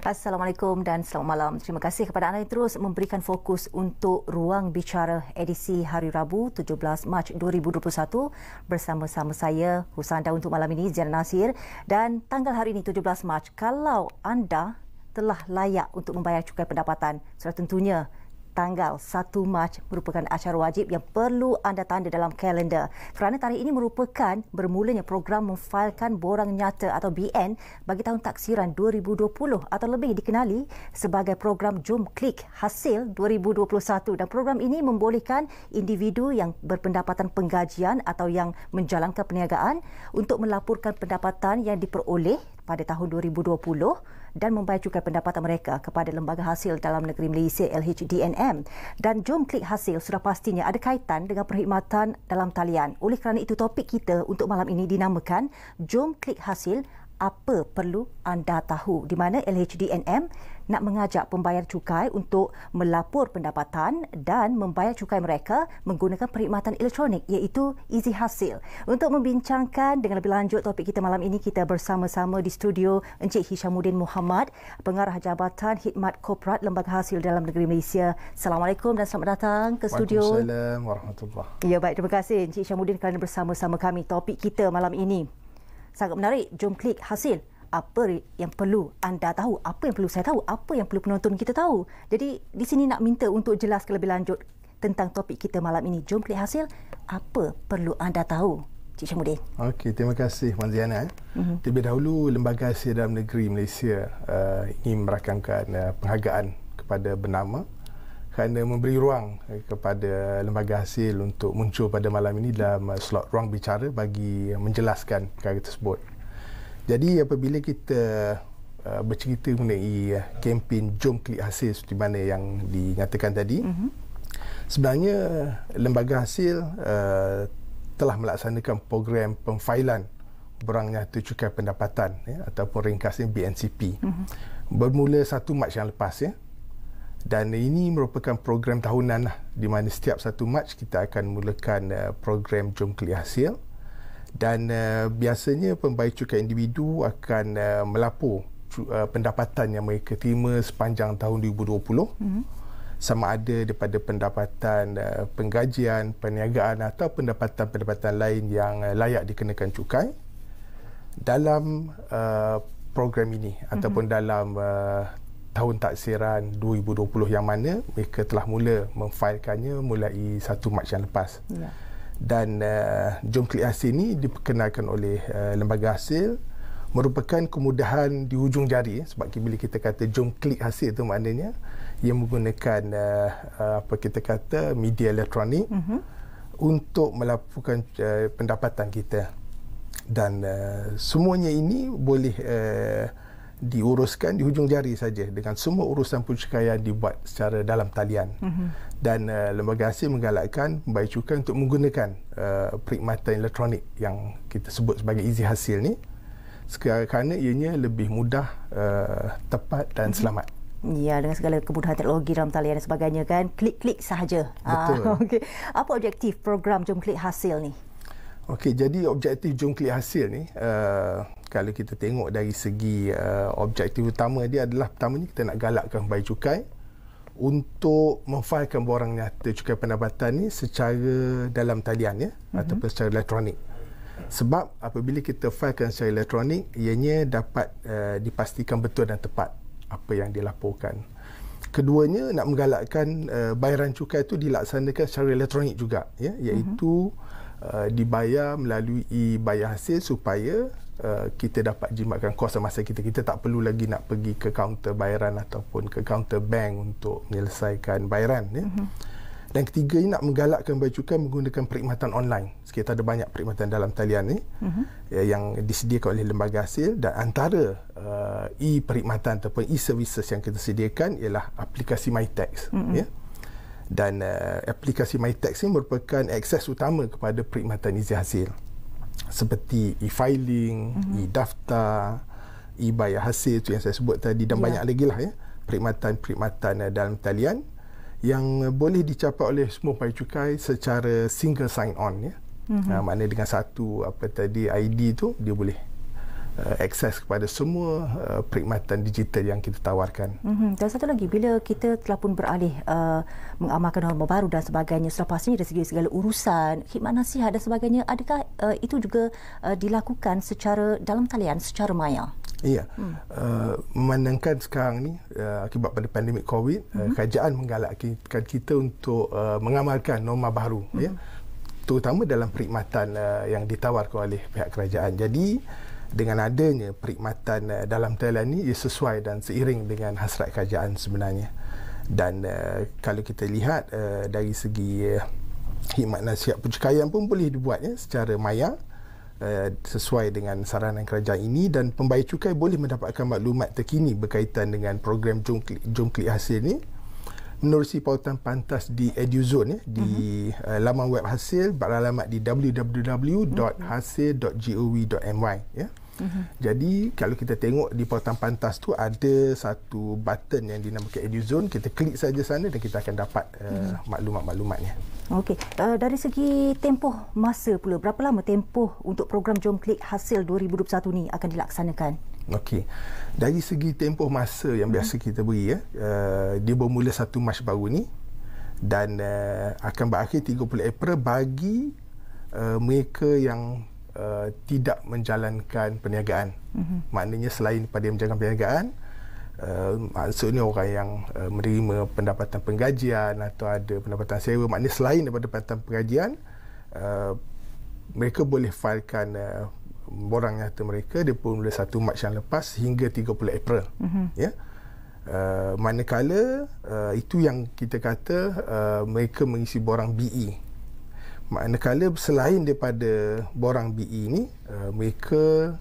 Assalamualaikum dan selamat malam. Terima kasih kepada anda yang terus memberikan fokus untuk Ruang Bicara edisi hari Rabu 17 Mac 2021 bersama-sama saya Husanda untuk malam ini Zainal Nasir dan tanggal hari ini 17 Mac kalau anda telah layak untuk membayar cukai pendapatan sudah tentunya tanggal 1 Mac merupakan acara wajib yang perlu anda tanda dalam kalender. Kerana tarikh ini merupakan bermulanya program memfailkan borang nyata atau BN bagi tahun taksiran 2020 atau lebih dikenali sebagai program Jom Klik Hasil 2021. Dan program ini membolehkan individu yang berpendapatan penggajian atau yang menjalankan perniagaan untuk melaporkan pendapatan yang diperoleh pada tahun 2020 dan membayar cukai pendapatan mereka kepada Lembaga Hasil Dalam Negeri Malaysia LHDNM dan jom klik hasil sudah pastinya ada kaitan dengan perkhidmatan dalam talian. Oleh kerana itu topik kita untuk malam ini dinamakan jom klik hasil apa perlu anda tahu di mana LHDNM nak mengajak pembayar cukai untuk melapor pendapatan dan membayar cukai mereka menggunakan perkhidmatan elektronik iaitu Easy Hasil. Untuk membincangkan dengan lebih lanjut topik kita malam ini, kita bersama-sama di studio Encik Hishamuddin Muhammad, Pengarah Jabatan Hidmat Korporat Lembaga Hasil dalam Negeri Malaysia. Assalamualaikum dan selamat datang ke studio. Waalaikumsalam warahmatullahi Ya baik, terima kasih Encik Hishamuddin kerana bersama-sama kami. Topik kita malam ini sangat menarik. Jom klik hasil apa yang perlu anda tahu, apa yang perlu saya tahu, apa yang perlu penonton kita tahu. Jadi di sini nak minta untuk jelas lebih lanjut tentang topik kita malam ini. Jom klik hasil, apa perlu anda tahu. Cik Syamuddin. Okey, terima kasih Wan Ziana. Mm-hmm. Terlebih dahulu, Lembaga Hasil Dalam Negeri Malaysia uh, ingin merakamkan uh, penghargaan kepada bernama kerana memberi ruang kepada lembaga hasil untuk muncul pada malam ini dalam slot ruang bicara bagi menjelaskan perkara tersebut. Jadi apabila kita uh, bercerita mengenai uh, kempen Jom Klik Hasil seperti mana yang dinyatakan tadi, mm-hmm. sebenarnya lembaga hasil uh, telah melaksanakan program pemfailan berang nyata cukai pendapatan ya, ataupun ringkasnya BNCP mm-hmm. bermula 1 Mac yang lepas ya. dan ini merupakan program tahunan lah, di mana setiap 1 Mac kita akan mulakan uh, program Jom Klik Hasil dan uh, biasanya pembayar cukai individu akan uh, melapor uh, pendapatan yang mereka terima sepanjang tahun 2020 mm-hmm. sama ada daripada pendapatan uh, penggajian, perniagaan atau pendapatan-pendapatan lain yang uh, layak dikenakan cukai dalam uh, program ini mm-hmm. ataupun dalam uh, tahun taksiran 2020 yang mana mereka telah mula memfailkannya mulai 1 Mac yang lepas. Yeah dan uh, jom klik hasil ini diperkenalkan oleh uh, lembaga hasil merupakan kemudahan di hujung jari eh, sebab bila kita kata jom klik hasil itu maknanya ia menggunakan uh, apa kita kata media elektronik mm-hmm. untuk melakukan uh, pendapatan kita dan uh, semuanya ini boleh uh, diuruskan di hujung jari saja dengan semua urusan pencukaian dibuat secara dalam talian mm-hmm. dan uh, lembaga hasil menggalakkan pembayar cukai untuk menggunakan uh, perkhidmatan elektronik yang kita sebut sebagai easy hasil ni kerana ianya lebih mudah uh, tepat dan mm-hmm. selamat Ya, dengan segala kemudahan teknologi dalam talian dan sebagainya kan, klik-klik sahaja. Betul. Ah, okay. Apa objektif program Jom Klik Hasil ni? Okey, jadi objektif Jom Klik Hasil ni, uh, kalau kita tengok dari segi uh, objektif utama dia adalah pertamanya kita nak galakkan bayar cukai untuk memfailkan borang nyata cukai pendapatan ni secara dalam talian ya mm-hmm. ataupun secara elektronik. Sebab apabila kita failkan secara elektronik ianya dapat uh, dipastikan betul dan tepat apa yang dilaporkan. Keduanya nak menggalakkan uh, bayaran cukai itu dilaksanakan secara elektronik juga ya iaitu mm-hmm. uh, dibayar melalui bayar hasil supaya uh, kita dapat jimatkan kos semasa kita. Kita tak perlu lagi nak pergi ke kaunter bayaran ataupun ke kaunter bank untuk menyelesaikan bayaran. Ya. Mhm. Dan ketiga ini nak menggalakkan bayar menggunakan perkhidmatan online. Kita ada banyak perkhidmatan dalam talian ini uh-huh. Mhm. Ya, yang disediakan oleh lembaga hasil dan antara uh, e-perkhidmatan ataupun e-services yang kita sediakan ialah aplikasi MyTax. Uh-huh. Mhm. Ya. Dan uh, aplikasi MyTax ini merupakan akses utama kepada perkhidmatan izin hasil seperti e-filing, mm-hmm. e-daftar, e-bayar hasil itu yang saya sebut tadi dan yeah. banyak lagi lah ya perkhidmatan-perkhidmatan eh, dalam talian yang boleh dicapai oleh semua pihak cukai secara single sign on ya. Mm-hmm. Ha, maknanya dengan satu apa tadi ID tu dia boleh uh, akses kepada semua uh, perkhidmatan digital yang kita tawarkan. Mm-hmm. Dan satu lagi, bila kita telah pun beralih uh, mengamalkan norma baru dan sebagainya, selepas ini dari segi segala urusan, khidmat nasihat dan sebagainya, adakah uh, itu juga uh, dilakukan secara dalam talian, secara maya? Ya, hmm. uh, memandangkan sekarang ni uh, akibat pada pandemik COVID, hmm. uh, mhm. kerajaan menggalakkan kita untuk uh, mengamalkan norma baru, hmm. ya, mhm. terutama dalam perkhidmatan uh, yang ditawarkan oleh pihak kerajaan. Jadi, dengan adanya perkhidmatan uh, dalam talian ini ia sesuai dan seiring dengan hasrat kerajaan sebenarnya dan uh, kalau kita lihat uh, dari segi uh, khidmat nasihat percikaian pun boleh dibuat ya, secara maya uh, sesuai dengan saranan kerajaan ini dan pembayar cukai boleh mendapatkan maklumat terkini berkaitan dengan program jungklik, jungklik hasil ini menerusi pautan pantas di Eduzone ya, di uh-huh. uh, laman web hasil beralamat di www.hasil.gov.my mhm. ya. Mhm. Jadi kalau kita tengok di portal pantas tu ada satu button yang dinamakan Eduzone kita klik saja sana dan kita akan dapat uh, mm-hmm. maklumat-maklumatnya. Okey, uh, dari segi tempoh masa pula, berapa lama tempoh untuk program Jom Klik Hasil 2021 ni akan dilaksanakan? Okey. Dari segi tempoh masa yang mhm. biasa mm-hmm. kita beri ya, uh, dia bermula 1 Mac baru ni dan uh, akan berakhir 30 April bagi Uh, mereka yang Uh, tidak menjalankan perniagaan. Mm-hmm. Maknanya selain pada menjalankan perniagaan, uh, maksudnya orang yang uh, menerima pendapatan penggajian atau ada pendapatan sewa, maknanya selain daripada pendapatan penggajian, uh, mereka boleh failkan uh, borang nyata mereka daripada mula 1 Mac yang lepas hingga 30 April. Mm-hmm. Ya. Yeah? Uh, manakala uh, itu yang kita kata uh, mereka mengisi borang BE manakala selain daripada borang BE ini uh, mereka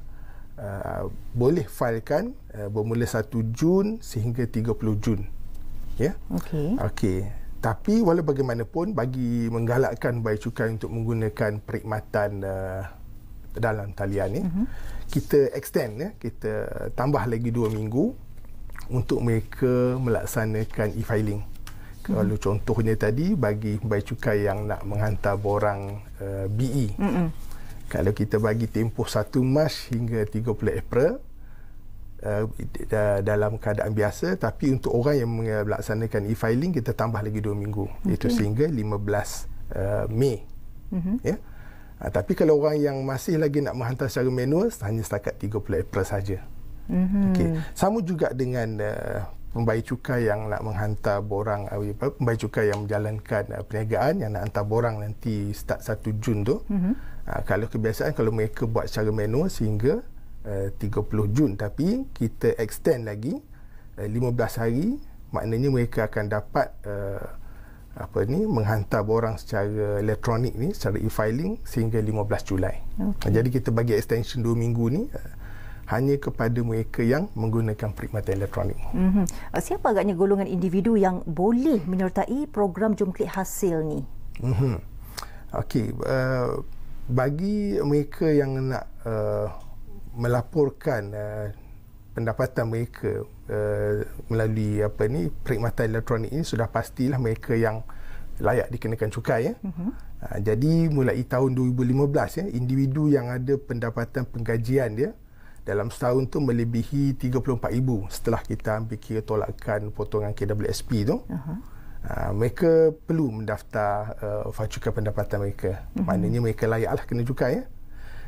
uh, boleh failkan uh, bermula 1 Jun sehingga 30 Jun ya yeah? okey okey tapi walaupun bagaimanapun bagi menggalakkan bayi cukai untuk menggunakan perkhidmatan uh, dalam talian ni mm-hmm. kita extend ya kita tambah lagi 2 minggu untuk mereka melaksanakan e-filing Mm-hmm. Lalu contohnya tadi bagi bayi cukai yang nak menghantar borang uh, eh, BE. hmm Kalau kita bagi tempoh 1 Mac hingga 30 April uh, dalam keadaan biasa tapi untuk orang yang melaksanakan e-filing kita tambah lagi 2 minggu okay. iaitu sehingga 15 uh, eh, Mei. hmm Ya. Uh, tapi kalau orang yang masih lagi nak menghantar secara manual hanya setakat 30 April saja. Mm-hmm. Okey. Sama juga dengan uh, pembayar cukai yang nak menghantar borang eh, pembayar cukai yang menjalankan uh, perniagaan yang nak hantar borang nanti start 1 Jun tu mm-hmm. kalau kebiasaan kalau mereka buat secara manual sehingga 30 eh, Jun tapi kita extend lagi 15 hari maknanya mereka akan dapat apa ni menghantar borang secara elektronik ni secara e-filing sehingga 15 Julai okay. jadi kita bagi extension 2 minggu ni hanya kepada mereka yang menggunakan perkhidmatan elektronik. Mm-hmm. Siapa agaknya golongan individu yang boleh menyertai program jumklik hasil ni? Mm-hmm. Okey, uh, bagi mereka yang nak uh, melaporkan uh, pendapatan mereka uh, melalui apa ni perkhidmatan elektronik ini sudah pastilah mereka yang layak dikenakan cukai ya. Uh-huh. Uh, jadi mulai tahun 2015 ya individu yang ada pendapatan penggajian dia dalam setahun tu melebihi 34 34,000 setelah kita ambil kira tolakkan potongan KWSP tu. Uh-huh. Uh, mereka perlu mendaftar uh, eh, facukan pendapatan mereka. Uh-huh. Maknanya mereka layaklah kena cukai. Ya? Uh-huh.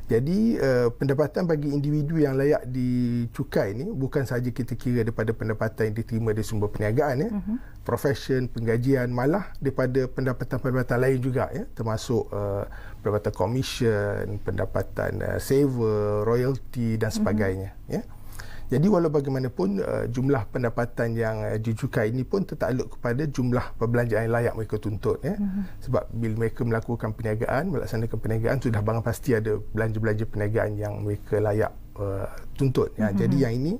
Jadi uh, pendapatan bagi individu yang layak dicukai ini bukan sahaja kita kira daripada pendapatan yang diterima dari sumber perniagaan ya. Uh-huh. Profession, penggajian malah daripada pendapatan-pendapatan lain juga ya termasuk uh, pendapatan komisen, pendapatan uh, saver, royalty dan mhm. sebagainya uh-huh. ya. Jadi walau bagaimanapun uh, jumlah pendapatan yang uh, eh, dicukai ini pun tertakluk kepada jumlah perbelanjaan yang layak mereka tuntut ya. Mm-hmm. Sebab bila mereka melakukan perniagaan, melaksanakan perniagaan sudah barang pasti ada belanja-belanja perniagaan yang mereka layak uh, tuntut ya. Mm-hmm. Jadi yang ini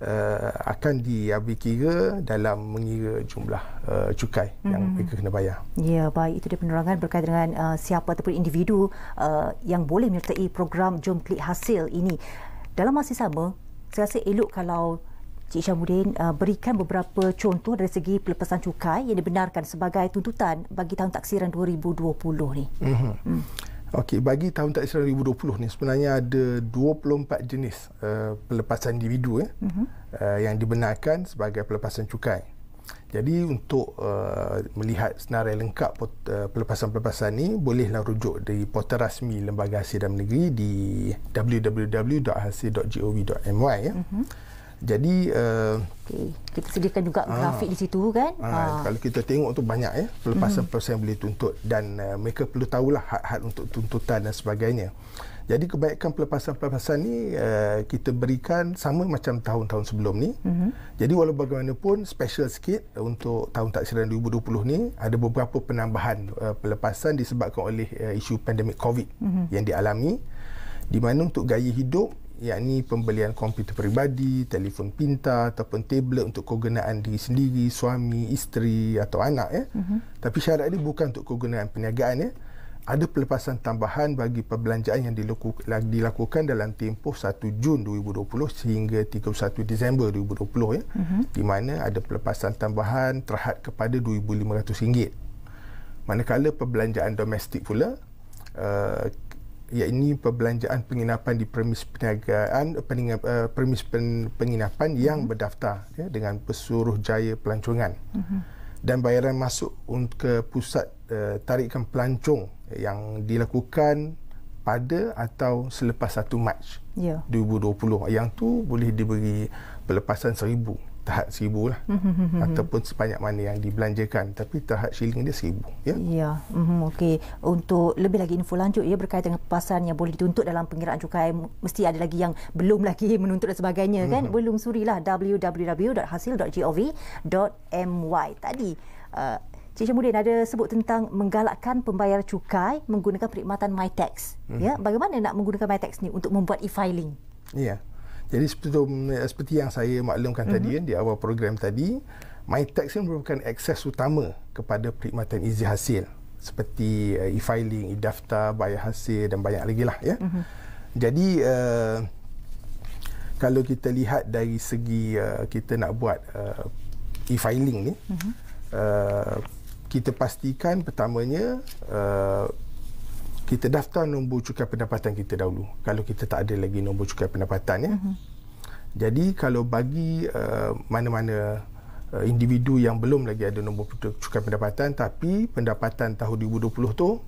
uh, akan diambil kira dalam mengira jumlah uh, cukai mm-hmm. yang mhm. mereka kena bayar. Ya, baik itu dia penerangan berkaitan dengan uh, siapa ataupun individu uh, yang boleh menyertai program Jom Klik Hasil ini. Dalam masa sama, saya rasa elok kalau Cik Syamudin uh, berikan beberapa contoh dari segi pelepasan cukai yang dibenarkan sebagai tuntutan bagi tahun taksiran 2020 ni. Mm-hmm. Hmm. Okey, bagi tahun taksiran 2020 ni sebenarnya ada 24 jenis uh, pelepasan individu eh, mm-hmm. uh, yang dibenarkan sebagai pelepasan cukai. Jadi untuk uh, melihat senarai lengkap uh, pelepasan-pelepasan ini bolehlah rujuk di portal rasmi Lembaga Hasil Dalam Negeri di www.hasil.gov.my ya. Uh-huh. Jadi uh, okay. kita sediakan juga uh, grafik di situ kan. Uh, uh. Kalau kita tengok tu banyak ya pelepasan-pelepasan yang boleh tuntut dan uh, mereka perlu tahulah hak-hak untuk tuntutan dan sebagainya. Jadi kebaikan pelepasan-pelepasan ni uh, kita berikan sama macam tahun-tahun sebelum ni. Mm-hmm. Jadi walaupun bagaimanapun special sikit untuk tahun taksiran 2020 ni ada beberapa penambahan uh, pelepasan disebabkan oleh uh, isu pandemik COVID mm-hmm. yang dialami di mana untuk gaya hidup yakni pembelian komputer peribadi, telefon pintar ataupun tablet untuk kegunaan diri sendiri, suami, isteri atau anak ya. Mm-hmm. Tapi syarat ini bukan untuk kegunaan perniagaan ya ada pelepasan tambahan bagi perbelanjaan yang dilakukan dalam tempoh 1 Jun 2020 sehingga 31 Disember 2020 ya uh-huh. di mana ada pelepasan tambahan terhad kepada RM2500 manakala perbelanjaan domestik pula uh, eh, iaitu perbelanjaan penginapan di permis perniagaan eh, peningap, uh, eh, premis pen, penginapan mhm. yang uh-huh. berdaftar ya dengan pesuruh jaya pelancongan uh-huh. dan bayaran masuk ke pusat uh, tarikan pelancong yang dilakukan pada atau selepas 1 Mac yeah. 2020 yang tu boleh diberi pelepasan 1000 tahap seribu lah mm-hmm. ataupun sebanyak mana yang dibelanjakan tapi tahap shilling dia seribu ya ya mm-hmm. okey untuk lebih lagi info lanjut ya berkaitan dengan pelepasan yang boleh dituntut dalam pengiraan cukai mesti ada lagi yang belum lagi menuntut dan sebagainya mm-hmm. kan belum surilah www.hasil.gov.my tadi uh, Cik Syamuddin ada sebut tentang menggalakkan pembayar cukai menggunakan perkhidmatan MyTax. Mm-hmm. Ya, bagaimana nak menggunakan MyTax ni untuk membuat e-filing? Ya. Yeah. Jadi seperti seperti yang saya maklumkan mm-hmm. tadi kan di awal program tadi, MyTax ini merupakan akses utama kepada perkhidmatan izin hasil seperti uh, e-filing, e-daftar, bayar hasil dan banyak lagi lah ya. Mm-hmm. Jadi uh, kalau kita lihat dari segi uh, kita nak buat uh, e-filing ni, mm-hmm. uh, kita pastikan pertamanya uh, kita daftar nombor cukai pendapatan kita dahulu kalau kita tak ada lagi nombor cukai pendapatan ya uh-huh. jadi kalau bagi uh, mana-mana uh, individu yang belum lagi ada nombor cukai pendapatan tapi pendapatan tahun 2020 tu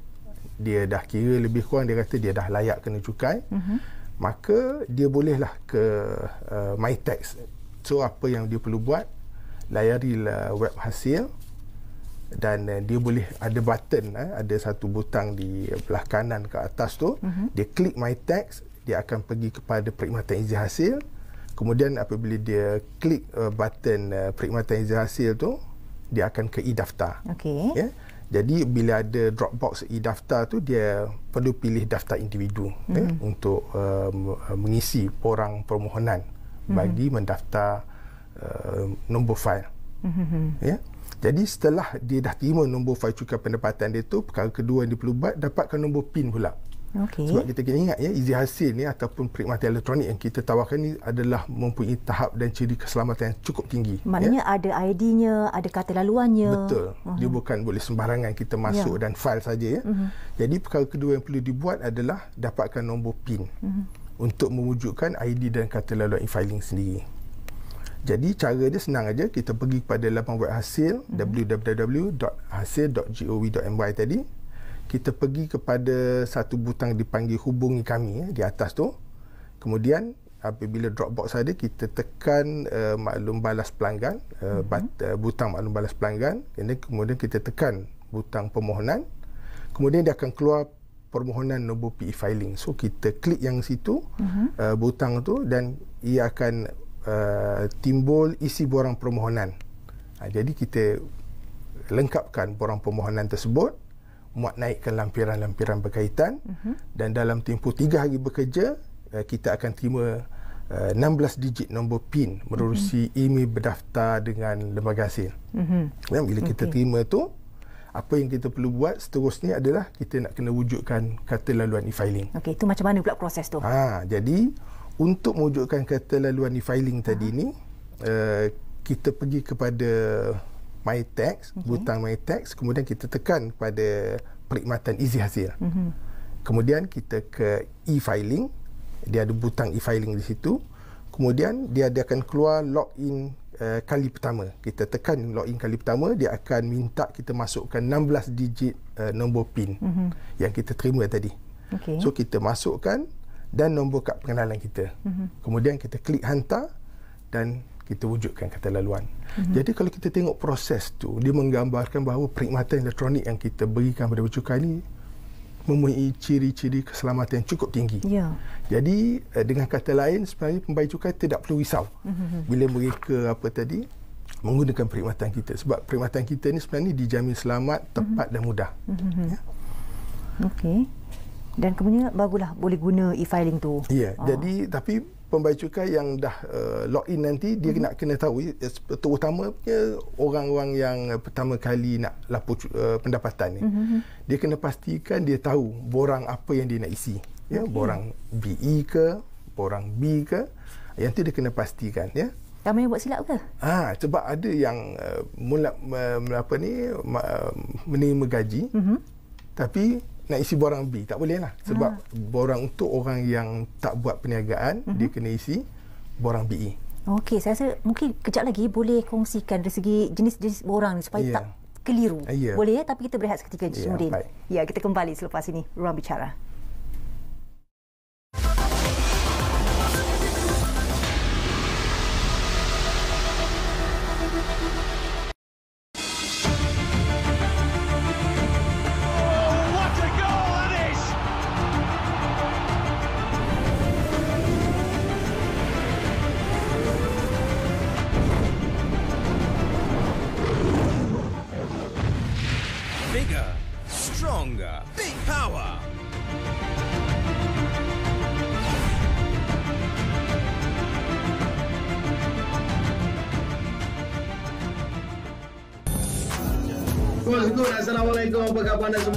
dia dah kira lebih kurang dia kata dia dah layak kena cukai uh-huh. maka dia bolehlah ke uh, mytax so apa yang dia perlu buat layarilah uh, web hasil dan uh, dia boleh ada button eh, ada satu butang di belah kanan ke atas tu mm-hmm. dia klik my tax dia akan pergi kepada perkhidmatan izin hasil kemudian apabila dia klik uh, button uh, perkhidmatan izin hasil tu dia akan ke e-daftar okey yeah? jadi bila ada dropbox e-daftar tu dia perlu pilih daftar individu mm-hmm. Ya, yeah? untuk uh, mengisi orang permohonan mm-hmm. bagi mendaftar uh, nombor fail mm-hmm. Mhm. yeah? Jadi setelah dia dah terima nombor file cukai pendapatan dia tu, perkara kedua yang perlu buat dapatkan nombor PIN pula. Okay. Sebab kita kena ingat ya, izi hasil ni ataupun perkhidmatan elektronik yang kita tawarkan ni adalah mempunyai tahap dan ciri keselamatan yang cukup tinggi. Ya. Maknanya ya? ada ID-nya, ada kata laluannya. Betul. Uh-huh. Dia bukan boleh sembarangan kita ya. masuk ya. dan file saja ya. Uh-huh. Jadi perkara kedua yang perlu dibuat adalah dapatkan nombor PIN. Uh-huh. Untuk mewujudkan ID dan kata laluan e-filing sendiri. Jadi cara dia senang aja kita pergi kepada laman web hasil mm-hmm. www.hasil.gov.my tadi kita pergi kepada satu butang dipanggil hubungi kami eh, di atas tu kemudian apabila dropbox ada kita tekan uh, maklum balas pelanggan uh, mm-hmm. bat, uh, butang maklum balas pelanggan kemudian, kemudian kita tekan butang permohonan kemudian dia akan keluar permohonan nombor PE filing so kita klik yang situ mm-hmm. uh, butang tu dan ia akan uh, timbul isi borang permohonan. Uh, jadi kita lengkapkan borang permohonan tersebut, muat naikkan lampiran-lampiran berkaitan uh-huh. dan dalam tempoh tiga hari bekerja uh, kita akan terima 16 uh, digit nombor PIN merusi uh-huh. Mhm. email berdaftar dengan lembaga hasil. Uh-huh. Mhm. Dan ya, bila okay. kita terima tu apa yang kita perlu buat seterusnya adalah kita nak kena wujudkan kata laluan e-filing. Okay, itu macam mana pula proses tu? Ha, jadi untuk mewujudkan kata laluan e-filing uh-huh. tadi ni uh, kita pergi kepada MyTax okay. butang MyTax kemudian kita tekan pada perkhidmatan easy hasil uh-huh. kemudian kita ke e-filing dia ada butang e-filing di situ kemudian dia, dia akan keluar login uh, kali pertama kita tekan login kali pertama dia akan minta kita masukkan 16 digit uh, nombor PIN uh-huh. yang kita terima tadi okay. so kita masukkan dan nombor kad pengenalan kita. Mm-hmm. Kemudian kita klik hantar dan kita wujudkan kata laluan. Mm-hmm. Jadi kalau kita tengok proses tu, dia menggambarkan bahawa perkhidmatan elektronik yang kita berikan kepada bercukai ini mempunyai ciri-ciri keselamatan yang cukup tinggi. Yeah. Jadi eh, dengan kata lain sebenarnya pembayar cukai tidak perlu risau mm-hmm. bila mereka apa tadi menggunakan perkhidmatan kita sebab perkhidmatan kita ini sebenarnya dijamin selamat, tepat mm-hmm. dan mudah. Mm-hmm. Ya. Okey. Dan kemudian barulah boleh guna e-filing tu. Ya, yeah, ha. jadi tapi pembayar cukai yang dah uh, eh, log in nanti dia hmm. nak kena tahu terutamanya eh, orang-orang yang pertama kali nak lapor uh, pendapatan ni. Hmm. Dia kena pastikan dia tahu borang apa yang dia nak isi. Ya, okay. borang BE ke, borang B ke. Yang tu dia kena pastikan ya. Kamu yang buat silap ke? Ha, sebab ada yang uh, mula uh, apa ni uh, menerima gaji. Hmm. Tapi nak isi borang B tak boleh lah sebab ha. borang untuk orang yang tak buat perniagaan uh dia kena isi borang BE Okey, saya rasa mungkin kejap lagi boleh kongsikan dari segi jenis-jenis borang supaya yeah. tak keliru. Yeah. Boleh ya, tapi kita berehat seketika Encik yeah, Ya, kita kembali selepas ini Ruang Bicara.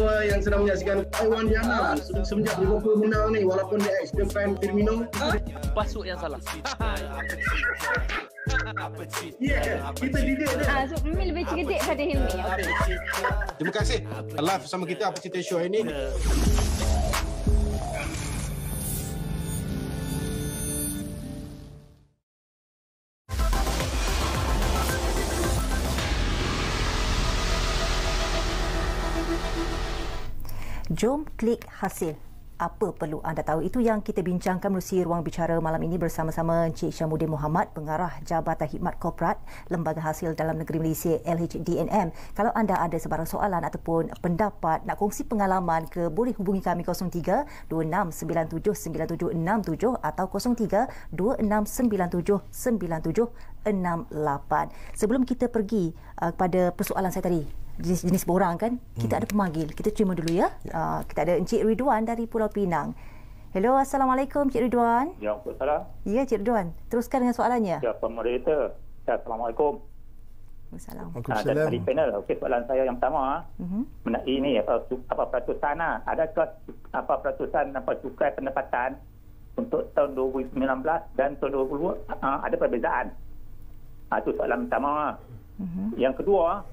semua yang sedang menyaksikan Taiwan Diana ah. semenjak Liverpool menang ni walaupun dia ex fan Firmino ah. pasuk yang salah Yeah, kita juga tu. Ah, so Mimi lebih cerdik pada Hilmi. Terima kasih. Live sama kita apa cerita show ini. Yeah. Jom klik hasil. Apa perlu anda tahu? Itu yang kita bincangkan melalui ruang bicara malam ini bersama-sama Encik Syamuddin Muhammad, Pengarah Jabatan Hikmat Korporat Lembaga Hasil Dalam Negeri Malaysia LHDNM. Kalau anda ada sebarang soalan ataupun pendapat, nak kongsi pengalaman ke boleh hubungi kami 03-2697-9767 atau 03-2697-9768. 68. Sebelum kita pergi uh, kepada persoalan saya tadi, jenis-jenis borang kan. Kita hmm. ada pemanggil. Kita terima dulu ya. ya. Uh, kita ada Encik Ridwan dari Pulau Pinang. Hello, Assalamualaikum Encik Ridwan. Ya, Assalamualaikum. Ya, Encik Ridwan. Teruskan dengan soalannya. Ya, pemerintah. Ya, Assalamualaikum. Assalamualaikum. Ha, ah, dari panel, Okey soalan saya yang pertama. Uh ah. -huh. Mhm. Mengenai ini, apa, eh, apa peratusan? Ada Adakah apa peratusan apa cukai pendapatan untuk tahun 2019 dan tahun 2020 uh, ada perbezaan? Ha, itu soalan pertama. Uh -huh. Mhm. Yang kedua,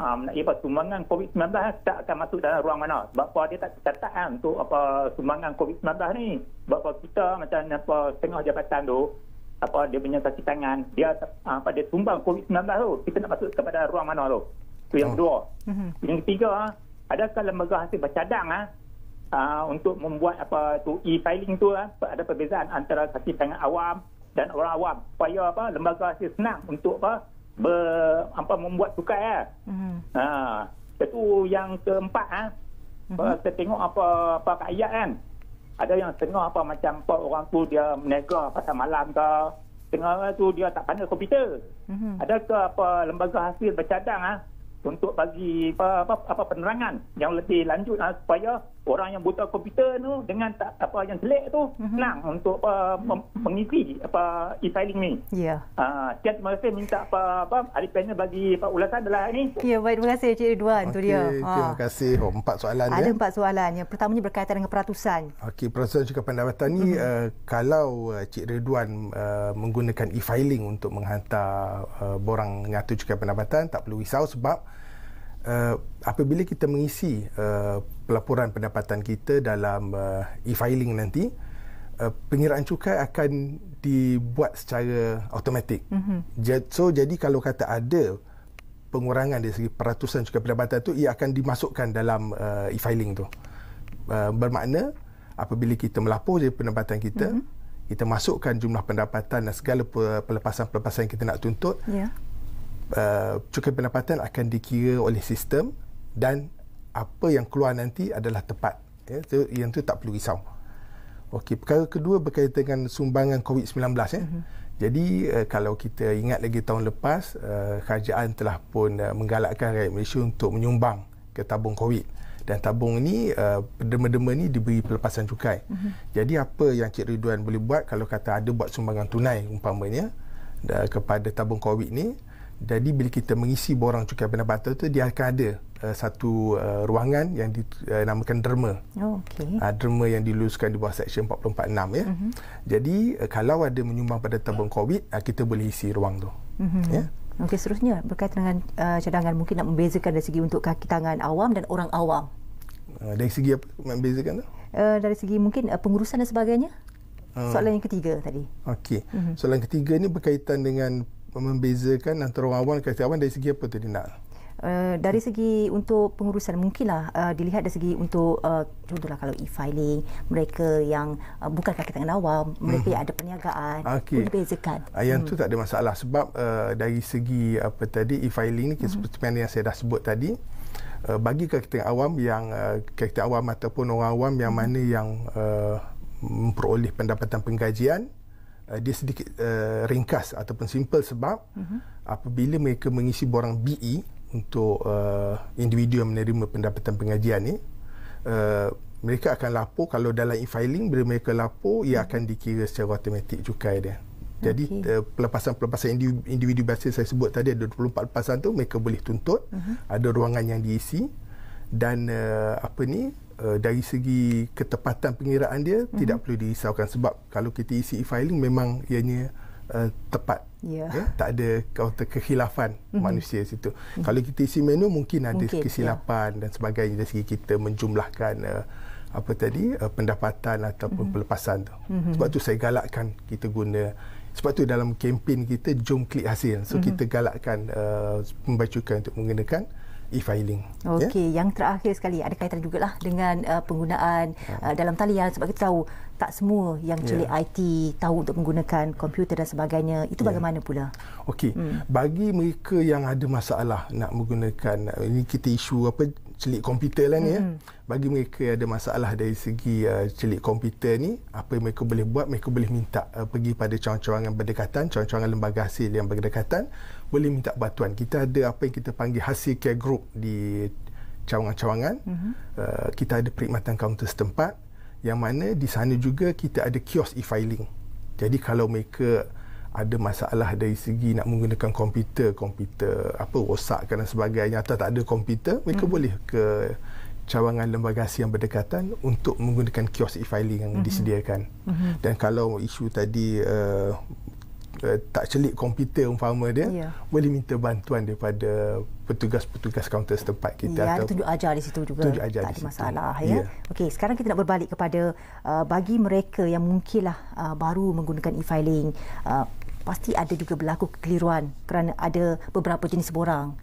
um, nak apa sumbangan COVID-19 ah, tak akan masuk dalam ruang mana. Bapa dia tak tercatat kan, ah, untuk apa sumbangan COVID-19 ni. Bapa kita macam apa tengah jabatan tu apa dia punya kaki tangan dia apa dia sumbang COVID-19 tu kita nak masuk kepada ruang mana tu. Tu yang oh. kedua. hmm Yang ketiga, adakah lembaga hasil bercadang ah untuk membuat apa tu e-filing tu ha, ada perbezaan antara kaki tangan awam dan orang awam supaya apa lembaga hasil senang untuk apa ber, membuat tukar ya. Ah. Hmm. Ha, itu yang keempat ah. Ha. Hmm. Kita tengok apa apa ayat kan. Ada yang tengah apa macam apa orang tu dia menega pada malam ke. Tengah tu dia tak pandai komputer. Hmm. ke apa lembaga hasil bercadang ah ha, untuk bagi apa, apa apa penerangan yang lebih lanjut ha, supaya orang yang buta komputer tu dengan tak apa yang jelek tu mhm. senang mm-hmm. untuk uh, mem- mengisi apa e-filing ni. Ya. Yeah. Uh, terima kasih minta apa apa ahli panel bagi apa ulasan dalam hari ni. Ya, yeah, baik terima kasih Cik Ridwan okay, tu dia. Okey, terima ha. kasih. Oh, empat soalan Ada dia. Ya. empat soalan. Yang pertamanya berkaitan dengan peratusan. Okey, peratusan cakap pendapatan ni mm-hmm. uh, kalau eh, Cik Ridwan uh, menggunakan e-filing untuk menghantar uh, borang nyatu cukai pendapatan tak perlu risau sebab uh, apabila kita mengisi uh, pelaporan pendapatan kita dalam uh, e-filing nanti uh, pengiraan cukai akan dibuat secara automatik mm-hmm. so jadi kalau kata ada pengurangan dari segi peratusan cukai pendapatan itu, ia akan dimasukkan dalam uh, e-filing tu uh, bermakna apabila kita melapor je pendapatan kita mm-hmm. kita masukkan jumlah pendapatan dan segala pelepasan-pelepasan yang kita nak tuntut yeah uh, cukai pendapatan akan dikira oleh sistem dan apa yang keluar nanti adalah tepat. Ya, so, yang tu tak perlu risau. Okey, perkara kedua berkaitan dengan sumbangan COVID-19 ya. Mm-hmm. Jadi uh, kalau kita ingat lagi tahun lepas, uh, kerajaan telah pun uh, menggalakkan rakyat Malaysia untuk menyumbang ke tabung COVID. Dan tabung ini, uh, derma-derma ini diberi pelepasan cukai. Mm-hmm. Jadi apa yang Cik Ridwan boleh buat kalau kata ada buat sumbangan tunai umpamanya uh, kepada tabung COVID ini, jadi bila kita mengisi borang cukai pendapatan tu dia akan ada uh, satu uh, ruangan yang dinamakan uh, derma. Oh, okay. uh, ah, derma yang diluluskan di bawah section 446 ya. Uh-huh. Jadi uh, kalau ada menyumbang pada tabung COVID uh, kita boleh isi ruang tu. Uh-huh. Ya. Okey seterusnya berkaitan dengan uh, cadangan mungkin nak membezakan dari segi untuk kaki tangan awam dan orang awam. Uh, dari segi apa membezakan tu? Uh, dari segi mungkin uh, pengurusan dan sebagainya. soalan yang ketiga tadi. Okey. Mhm. Soalan ketiga ni berkaitan dengan membezakan antara orang awam dan kerajaan dari segi apa tadi nak? Uh, eh, dari segi untuk pengurusan mungkinlah uh, dilihat dari segi untuk uh, contohlah kalau e-filing mereka yang uh, bukan kita kenal awam mereka yang mhm. ada perniagaan ah, okay. pun dibezakan uh, yang hmm. tu tak ada masalah sebab uh, dari segi apa tadi e-filing ni hmm. seperti yang saya dah sebut tadi uh, bagi kita awam yang uh, kita awam ataupun orang awam yang mhm. mana yang uh, memperoleh pendapatan penggajian uh, dia sedikit uh, ringkas ataupun simple sebab uh-huh. apabila mereka mengisi borang BE untuk uh, individu yang menerima pendapatan pengajian ini, uh, mereka akan lapor kalau dalam e-filing bila mereka lapor ia akan dikira secara automatik cukai dia. Jadi okay. uh, pelepasan-pelepasan individu, individu biasa saya sebut tadi ada 24 lepasan tu mereka boleh tuntut uh-huh. ada ruangan yang diisi dan uh, apa ni uh, dari segi ketepatan pengiraan dia mm-hmm. tidak perlu dirisaukan sebab kalau kita isi e-filing memang ianya uh, tepat yeah. ya tak ada kata kekhilafan mm-hmm. manusia situ mm-hmm. kalau kita isi menu mungkin ada mungkin, ya. kesilapan yeah. dan sebagainya dari segi kita menjumlahkan uh, apa tadi uh, pendapatan ataupun mm-hmm. pelepasan tu mm-hmm. sebab tu saya galakkan kita guna sebab tu dalam kempen kita jom klik hasil so mm-hmm. kita galakkan uh, pembacukan untuk menggunakan e-filing. Okey, yeah? yang terakhir sekali ada kaitan juga lah dengan uh, penggunaan ha. uh, dalam talian sebab kita tahu tak semua yang ya. celik yeah. IT tahu untuk menggunakan komputer dan sebagainya. Itu yeah. bagaimana pula? Okey. Hmm. Bagi mereka yang ada masalah nak menggunakan uh, ini kita isu apa celik komputer lah ni mm-hmm. ya. bagi mereka yang ada masalah dari segi uh, celik komputer ni apa yang mereka boleh buat mereka boleh minta uh, pergi pada cawangan-cawangan berdekatan cawangan-cawangan lembaga hasil yang berdekatan boleh minta bantuan kita ada apa yang kita panggil hasil care group di cawangan-cawangan mm-hmm. uh, kita ada perkhidmatan kaunter setempat yang mana di sana juga kita ada kios e-filing jadi kalau mereka ada masalah dari segi nak menggunakan komputer, komputer apa rosakkan dan sebagainya atau tak ada komputer, mereka hmm. boleh ke cawangan lembaga asing yang berdekatan untuk menggunakan kios e-filing yang hmm disediakan. hmm Dan kalau isu tadi uh, uh, tak celik komputer umpama dia, yeah. boleh minta bantuan daripada petugas-petugas kaunter setempat kita. Ya, yeah, tunjuk ajar di situ juga. Tunjuk ajar tak di ada situ. masalah. Ya? Yeah. Okey, sekarang kita nak berbalik kepada uh, bagi mereka yang mungkinlah uh, baru menggunakan e-filing, uh, pasti ada juga berlaku kekeliruan kerana ada beberapa jenis borang.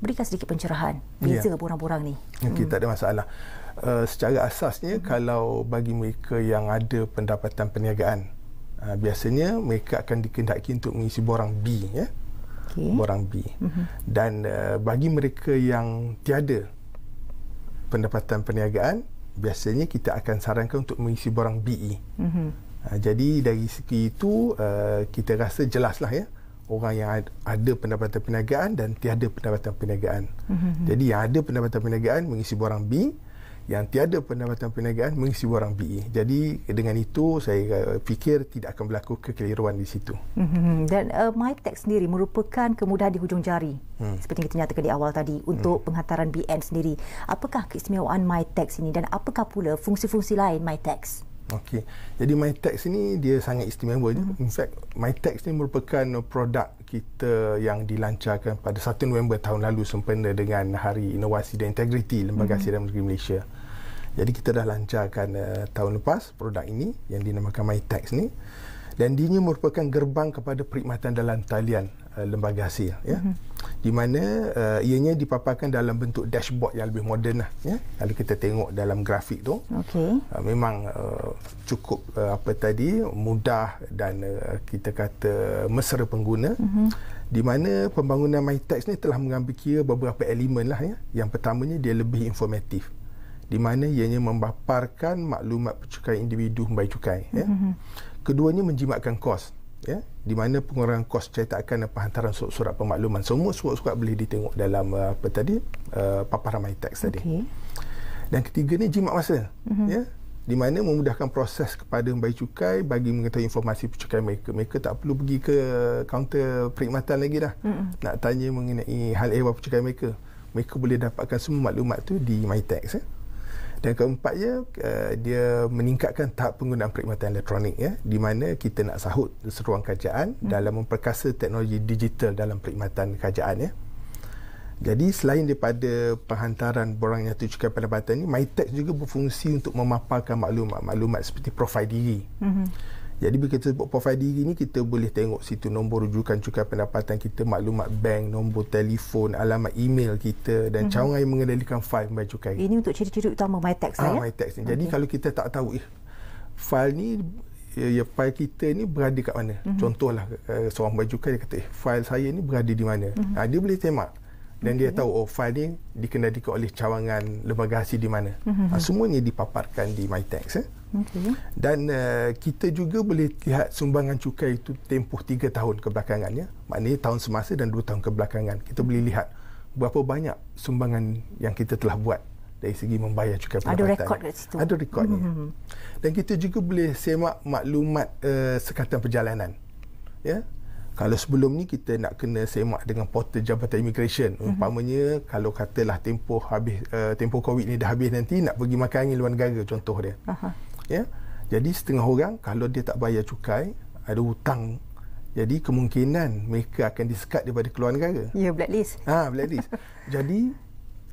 Berikan sedikit pencerahan beza yeah. borang-borang ni. Okey, hmm. tak ada hmm. masalah. Uh, secara asasnya hmm. kalau bagi mereka yang ada pendapatan perniagaan, uh, biasanya mereka akan dikendaki untuk mengisi borang B ya. Okay. Borang B. Hmm. Dan uh, bagi mereka yang tiada pendapatan perniagaan, biasanya kita akan sarankan untuk mengisi borang BE. Hmm. Ha, jadi dari segi itu uh, kita rasa jelaslah ya orang yang ada pendapatan perniagaan dan tiada pendapatan perniagaan. Mm-hmm. Jadi yang ada pendapatan perniagaan mengisi borang B, yang tiada pendapatan perniagaan mengisi borang B. Jadi dengan itu saya eh, fikir tidak akan berlaku kekeliruan di situ. Mm-hmm. Dan uh, eh, MyTax sendiri merupakan kemudahan di hujung jari. Mm. Seperti kita nyatakan di awal tadi untuk mm. penghantaran BN sendiri. Apakah keistimewaan MyTax ini dan apakah pula fungsi-fungsi lain MyTax? Okey. Jadi MyTax ini dia sangat istimewa Mm-hmm. In fact, MyTax ini merupakan produk kita yang dilancarkan pada 1 November tahun lalu sempena dengan Hari Inovasi dan Integriti Lembaga mm-hmm. Siaran Negeri Malaysia. Jadi kita dah lancarkan uh, tahun lepas produk ini yang dinamakan MyTax ni dan dia merupakan gerbang kepada perkhidmatan dalam talian uh, lembaga hasil ya. Mm-hmm di mana uh, ianya dipaparkan dalam bentuk dashboard yang lebih moden lah ya kalau kita tengok dalam grafik tu okay. uh, memang uh, cukup uh, apa tadi mudah dan uh, kita kata mesra pengguna mm-hmm. di mana pembangunan MyTax ni telah mengambil kira beberapa elemen lah ya yang pertamanya dia lebih informatif di mana ianya membaparkan maklumat pencukai individu membayar cukai mm-hmm. keduanya menjimatkan kos ya di mana pengurangan kos cetakan dan penghantaran surat-surat pemakluman semua surat-surat boleh ditengok dalam uh, apa tadi uh, paparan my text tadi. Okay. Dan ketiga ni jimat masa. Mm-hmm. Ya di mana memudahkan proses kepada membayar cukai bagi mengetahui informasi cukai mereka. Mereka tak perlu pergi ke kaunter perkhidmatan lagi dah. Mm-hmm. Nak tanya mengenai hal ehwal cukai mereka. Mereka boleh dapatkan semua maklumat tu di MyTax. Eh. Ya dan keempatnya uh, eh, dia meningkatkan tahap penggunaan perkhidmatan elektronik ya di mana kita nak sahut seruan kerajaan hmm. dalam memperkasa teknologi digital dalam perkhidmatan kerajaan ya jadi selain daripada penghantaran borang nyata cukai pendapatan ini MyTax juga berfungsi untuk memaparkan maklumat maklumat seperti profil diri hmm. Jadi bila kita sebut profil diri ni kita boleh tengok situ nombor rujukan cukai pendapatan kita, maklumat bank, nombor telefon, alamat email kita dan mm-hmm. cawangan yang mengendalikan fail bayar cukai. Ini untuk ciri-ciri utama MyTax ah, ya. MyTax ni. Jadi okay. kalau kita tak tahu eh fail ni ya, ya file kita ni berada kat mana? Mm-hmm. Contohlah uh, seorang bayar cukai dia kata eh fail saya ni berada di mana? Mm-hmm. Ha, dia boleh temak dan okay. dia mhm. tahu oh file ni dikendali oleh cawangan lembaga hasi di mana mm-hmm. semuanya dipaparkan di MyTax eh. okay. dan uh, kita juga boleh lihat sumbangan cukai itu tempoh 3 tahun kebelakangannya maknanya tahun semasa dan 2 tahun kebelakangan kita boleh lihat berapa banyak sumbangan yang kita telah buat dari segi membayar cukai pendapatan. Ada rekod kat situ. Ada rekodnya. Mm-hmm. Dan kita juga boleh semak maklumat uh, sekatan perjalanan. Ya, kalau sebelum ni kita nak kena semak dengan portal Jabatan Immigration mm-hmm. umpamanya kalau katalah tempoh habis uh, tempoh covid ni dah habis nanti nak pergi makan angin luar negara contoh dia uh-huh. ya jadi setengah orang kalau dia tak bayar cukai ada hutang jadi kemungkinan mereka akan disekat daripada keluar negara ya yeah, blacklist ha blacklist jadi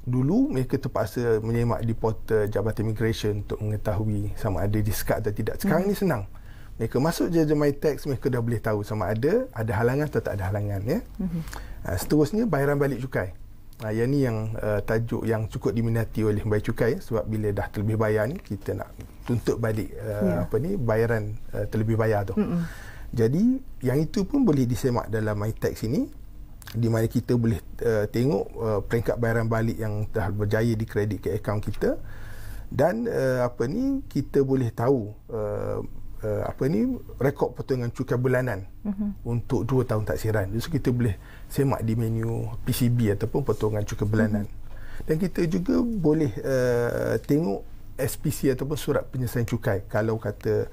dulu mereka terpaksa menyemak di portal Jabatan Immigration untuk mengetahui sama ada disekat atau tidak sekarang hmm ni senang mereka masuk je my tax mereka dah boleh tahu sama ada ada halangan atau tak ada halangan ya. Mm-hmm. seterusnya bayaran balik cukai. Uh, yang ni yang uh, tajuk yang cukup diminati oleh bayar cukai ya, sebab bila dah terlebih bayar ni kita nak tuntut balik uh, yeah. apa ni bayaran uh, terlebih bayar tu. Mm-hmm. Jadi yang itu pun boleh disemak dalam my tax ini di mana kita boleh uh, tengok uh, peringkat bayaran balik yang telah berjaya dikredit ke akaun kita dan uh, apa ni kita boleh tahu uh, uh, apa ni rekod potongan cukai bulanan uh-huh. untuk dua tahun taksiran. Jadi so, kita boleh semak di menu PCB ataupun potongan cukai bulanan. Uh-huh. Dan kita juga boleh uh, tengok SPC ataupun surat penyelesaian cukai kalau kata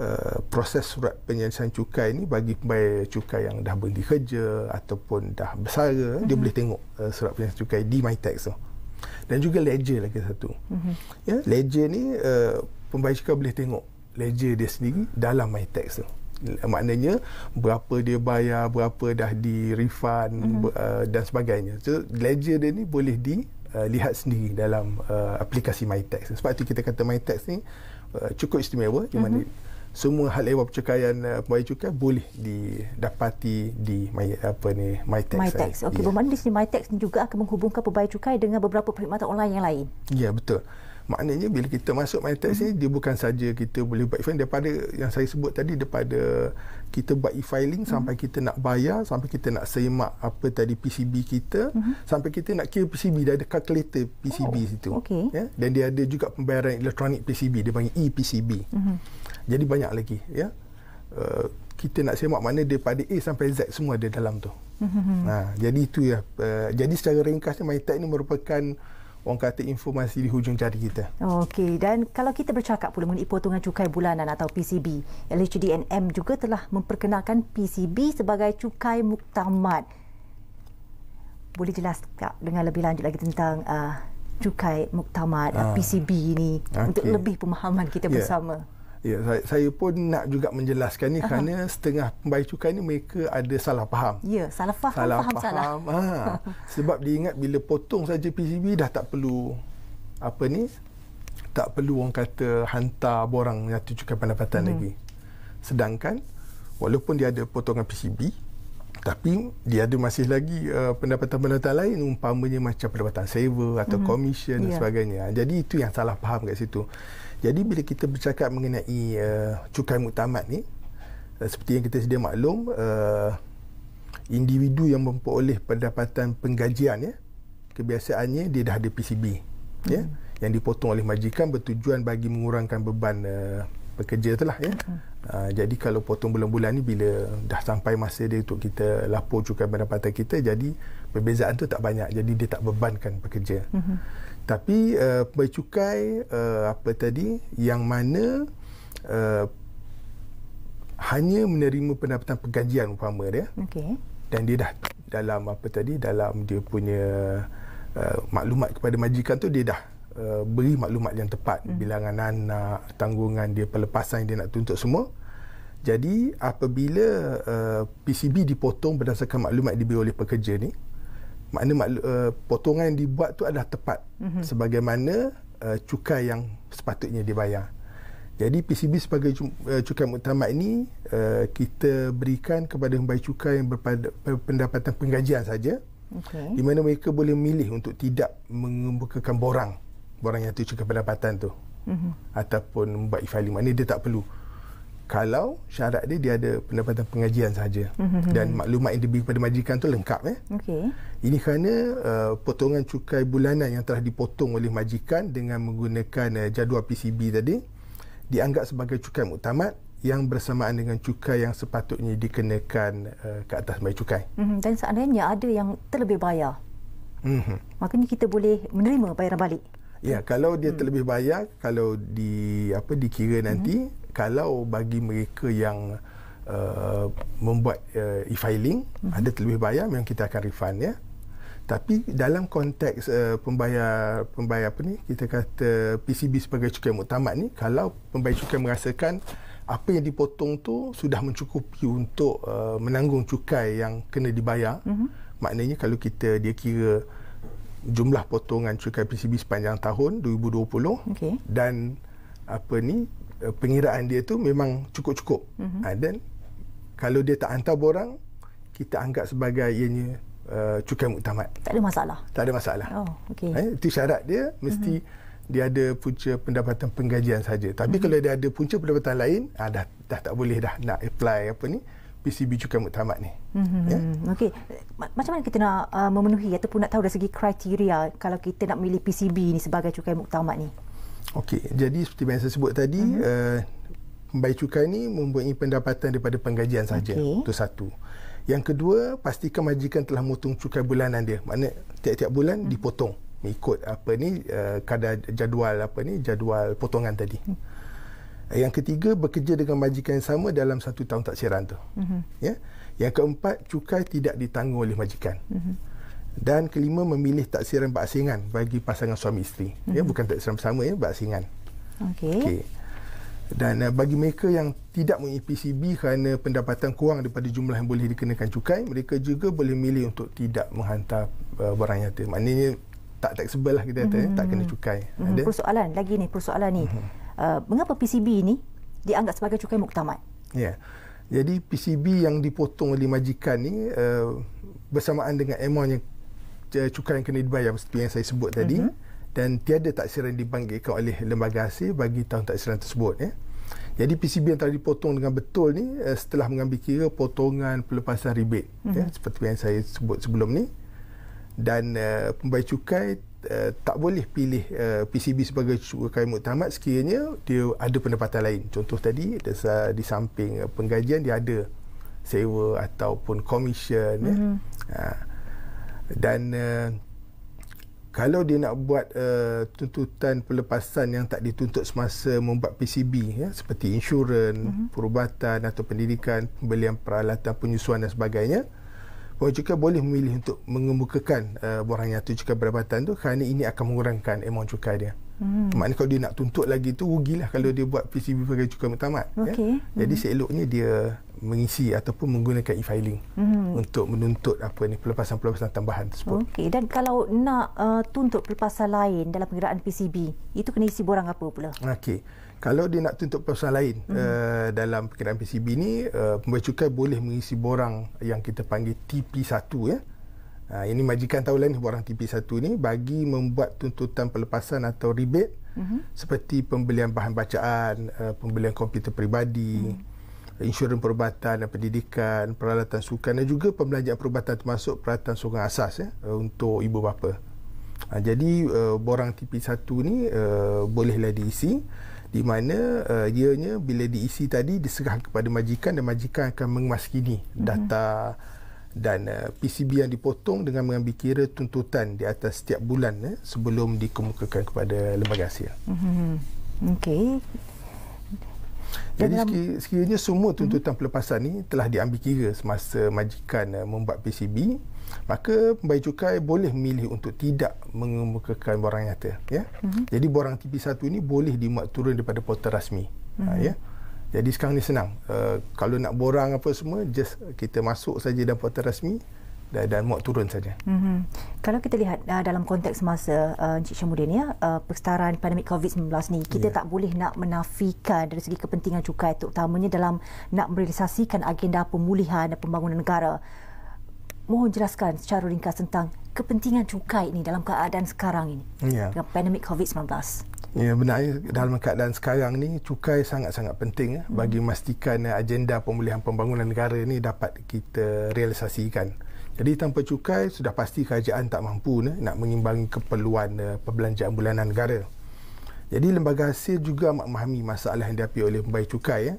uh, proses surat penyelesaian cukai ini bagi pembayar cukai yang dah berhenti kerja ataupun dah bersara uh-huh. dia mhm. boleh tengok uh, surat penyelesaian cukai di MyTax tu. Dan juga ledger lagi satu. Uh-huh. Ya, ledger ni uh, pembayar cukai boleh tengok ledger dia sendiri dalam my tax tu maknanya berapa dia bayar berapa dah di refund mm-hmm. uh, dan sebagainya so ledger dia ni boleh dilihat uh, sendiri dalam uh, aplikasi MyTax sebab tu kita kata MyTax ni uh, cukup istimewa di mana mm-hmm. semua hal ehwal percukaian uh, pembayar cukai boleh didapati di my, apa ni MyTax MyTax Okey, ok ya. yeah. bermakna di sini MyTax ni juga akan menghubungkan pembayar cukai dengan beberapa perkhidmatan online yang lain ya yeah, betul maknanya bila kita masuk monetize ni mhm. dia bukan saja kita boleh buat e-filing daripada yang saya sebut tadi daripada kita buat e-filing mm-hmm. sampai kita nak bayar sampai kita nak semak apa tadi PCB kita mm-hmm. sampai kita nak kira PCB dah ada calculator PCB oh, situ okay. ya dan dia ada juga pembayaran elektronik PCB dia panggil ePCB mm-hmm. jadi banyak lagi ya uh, kita nak semak mana daripada A sampai Z semua ada dalam tu. Mm-hmm. Ha, jadi itu ya. Uh, jadi secara ringkasnya MyTech ni merupakan orang kata informasi di hujung jari kita. Okey, dan kalau kita bercakap pula mengenai potongan cukai bulanan atau PCB, LHDNM juga telah memperkenalkan PCB sebagai cukai muktamad. Boleh jelas tak dengan lebih lanjut lagi tentang uh, cukai muktamad, uh, ah, ah. PCB ini okay. untuk lebih pemahaman kita yeah. bersama? Ya, saya, saya pun nak juga menjelaskan ni uh-huh. kerana setengah pembayar cukai ni mereka ada salah faham. Ya, salah faham, salah faham, faham salah. Ha, sebab diingat bila potong saja PCB dah tak perlu apa ni, tak perlu orang kata hantar borang nyatu cukai pendapatan hmm. lagi. Sedangkan walaupun dia ada potongan PCB, tapi dia ada masih lagi uh, pendapatan-pendapatan lain umpamanya macam pendapatan saver atau komisen mm-hmm. dan ya. sebagainya. Jadi itu yang salah faham kat situ. Jadi bila kita bercakap mengenai uh, cukai muktamad ni uh, seperti yang kita sedia maklum uh, individu yang memperoleh pendapatan penggajian ya kebiasaannya dia dah ada PCB ya, hmm. ya yang dipotong oleh majikan bertujuan bagi mengurangkan beban uh, pekerja lah ya. Hmm. Uh, jadi kalau potong bulan-bulan ni bila dah sampai masa dia untuk kita lapor cukai pendapatan kita jadi perbezaan tu tak banyak jadi dia tak bebankan pekerja. Hmm tapi uh, eh, pecukai uh, eh, apa tadi yang mana uh, hanya menerima pendapatan pengajian umpama dia okay. dan dia dah dalam apa tadi dalam dia punya uh, maklumat kepada majikan tu dia dah uh, beri maklumat yang tepat hmm. bilangan anak tanggungan dia pelepasan yang dia nak tuntut semua jadi apabila uh, PCB dipotong berdasarkan maklumat yang diberi oleh pekerja ni makna maklu, uh, eh, potongan yang dibuat tu adalah tepat mm-hmm. sebagaimana uh, cukai yang sepatutnya dibayar. Jadi PCB sebagai eh, cukai utama ini kita berikan kepada pembayar cukai yang berpendapatan penggajian saja. Okay. Di mana mereka boleh memilih untuk tidak mengembukakan borang. Borang yang itu cukai pendapatan tu. Mm-hmm. Ataupun membuat e-filing. Ini dia tak perlu kalau syarat dia dia ada pendapatan pengajian saja mm-hmm. dan maklumat yang diberi kepada majikan tu lengkap eh. Okey. Ini kerana uh, potongan cukai bulanan yang telah dipotong oleh majikan dengan menggunakan uh, jadual PCB tadi dianggap sebagai cukai muktamad yang bersamaan dengan cukai yang sepatutnya dikenakan uh, ke atas bayar cukai. Mm-hmm. Dan seandainya ada yang terlebih bayar. Mm-hmm. Makanya kita boleh menerima bayaran balik. Ya, kalau dia hmm. terlebih bayar, kalau di apa dikira nanti, mhm kalau bagi mereka yang uh, membuat uh, e-filing mm-hmm. ada terlebih bayar memang kita akan refund ya tapi dalam konteks uh, pembayar pembayar apa ni kita kata PCB sebagai cukai muktamad ni kalau pembayar cukai merasakan apa yang dipotong tu sudah mencukupi untuk uh, menanggung cukai yang kena dibayar mm-hmm. maknanya kalau kita dia kira jumlah potongan cukai PCB sepanjang tahun 2020 okay. dan apa ni Eh, pengiraan dia tu memang cukup-cukup. Mm-hmm. Ha, then kalau dia tak hantar borang, kita anggap sebagai ianya uh, cukai muktamad. Tak ada masalah. Tak ada masalah. Oh, okey. Ha, itu syarat dia mesti mm-hmm dia ada punca pendapatan penggajian saja tapi mm-hmm. kalau dia ada punca pendapatan lain ah, dah dah tak boleh dah nak apply apa ni PCB cukai muktamad ni mm-hmm. yeah? okey macam mana kita nak uh, memenuhi ataupun nak tahu dari segi kriteria kalau kita nak memilih PCB ni sebagai cukai muktamad ni Okey, jadi seperti yang saya sebut tadi, mm-hmm. uh, eh, bayi cukai ini mempunyai pendapatan daripada penggajian saja. Okay. Itu satu. Yang kedua, pastikan majikan telah memotong cukai bulanan dia. Maknanya tiap-tiap bulan mm-hmm. dipotong ikut apa ni eh, kadar jadual apa ni jadual potongan tadi. hmm Yang ketiga, bekerja dengan majikan yang sama dalam satu tahun taksiran tu. hmm Ya. Yang keempat, cukai tidak ditanggung oleh majikan. hmm dan kelima memilih taksiran baksingan bagi pasangan suami isteri mm-hmm. ya mhm. bukan taksiran bersama ya baksingan okey okay. dan uh, bagi mereka yang tidak mempunyai e PCB kerana pendapatan kurang daripada jumlah yang boleh dikenakan cukai mereka juga boleh memilih untuk tidak menghantar uh, barang nyata maknanya tak taxable lah kita kata mm-hmm. ya, tak kena mhm. cukai mm-hmm. ada persoalan lagi ni persoalan ni mm-hmm. uh, mengapa PCB ni dianggap sebagai cukai muktamad ya yeah. jadi PCB yang dipotong oleh majikan ni uh, bersamaan dengan amount yang Eh, cukai yang kena dibayar seperti yang saya sebut tadi mm-hmm. dan tiada taksiran dibangkitkan oleh lembaga hasil bagi tahun taksiran tersebut ya. Jadi PCB yang telah dipotong dengan betul ni eh, setelah mengambil kira potongan pelepasan rebate mm-hmm. ya seperti yang saya sebut sebelum ni dan uh, pembayar cukai uh, tak boleh pilih uh, PCB sebagai cukai muktamad sekiranya dia ada pendapatan lain. Contoh tadi desa, di samping penggajian dia ada sewa ataupun komisen mm-hmm. ya. Ha. Uh, dan eh, kalau dia nak buat uh, tuntutan pelepasan yang tak dituntut semasa membuat PCB ya seperti insurans, mm-hmm. perubatan atau pendidikan, pembelian peralatan penyusuan dan sebagainya, pun juga boleh memilih untuk mengemukakan uh, borang yang tu cukai berdapatan tu kerana ini akan mengurangkan amount cukai dia. mm Hmm. Maknanya kalau dia nak tuntut lagi tu rugilah kalau dia buat PCB pakai cukai mutamat. Okay. Ya? Hmm. Jadi seeloknya dia mengisi ataupun menggunakan e-filing hmm. untuk menuntut apa ni pelepasan-pelepasan tambahan tersebut. Okey dan kalau nak uh, tuntut pelepasan lain dalam pengiraan PCB itu kena isi borang apa pula? Okey. Kalau dia nak tuntut pelepasan lain hmm. uh, dalam pengiraan PCB ni uh, pembayar cukai boleh mengisi borang yang kita panggil TP1 ya. Ha, ini majikan tahu lain borang TP1 ini bagi membuat tuntutan pelepasan atau rebate mm-hmm. seperti pembelian bahan bacaan, uh, pembelian komputer peribadi, mm-hmm. insurans perubatan dan eh, pendidikan, peralatan sukan dan juga pembelajaran perubatan termasuk peralatan sukan asas ya eh, untuk ibu bapa. Ha, jadi uh, borang TP1 ini uh, bolehlah diisi di mana uh, ianya bila diisi tadi diserahkan kepada majikan dan majikan akan mengemaskini mhm. data mm-hmm dan uh, PCB yang dipotong dengan mengambil kira tuntutan di atas setiap bulan eh, sebelum dikemukakan kepada lembaga hasil. mm Okey. Jadi dalam... sekiranya semua tuntutan mm-hmm. pelepasan ini telah diambil kira semasa majikan uh, membuat PCB, maka pembayar cukai boleh memilih untuk tidak mengemukakan borang nyata. Ya? Mm-hmm. Jadi borang TP1 ini boleh dimuat turun daripada portal rasmi. Ha, mm-hmm. Uh, ya? Jadi sekarang ni senang. Uh, kalau nak borang apa semua, just kita masuk saja dalam portal rasmi dan, dan muat turun saja. Mm-hmm. Kalau kita lihat uh, dalam konteks masa uh, Encik Syamudin, ya, uh, ah, perkestaraan pandemik COVID-19 ni, kita yeah. tak boleh nak menafikan dari segi kepentingan cukai utamanya dalam nak merealisasikan agenda pemulihan dan pembangunan negara. Mohon jelaskan secara ringkas tentang kepentingan cukai ini dalam keadaan sekarang ini yeah. dengan pandemik COVID-19. Ya benar dalam keadaan sekarang ni cukai sangat-sangat penting ya, bagi memastikan eh, agenda pemulihan pembangunan negara ni dapat kita realisasikan. Jadi tanpa cukai sudah pasti kerajaan tak mampu ne, eh, nak mengimbangi keperluan ne, perbelanjaan bulanan negara. Jadi lembaga hasil juga memahami masalah yang dihadapi oleh pembayar cukai ya.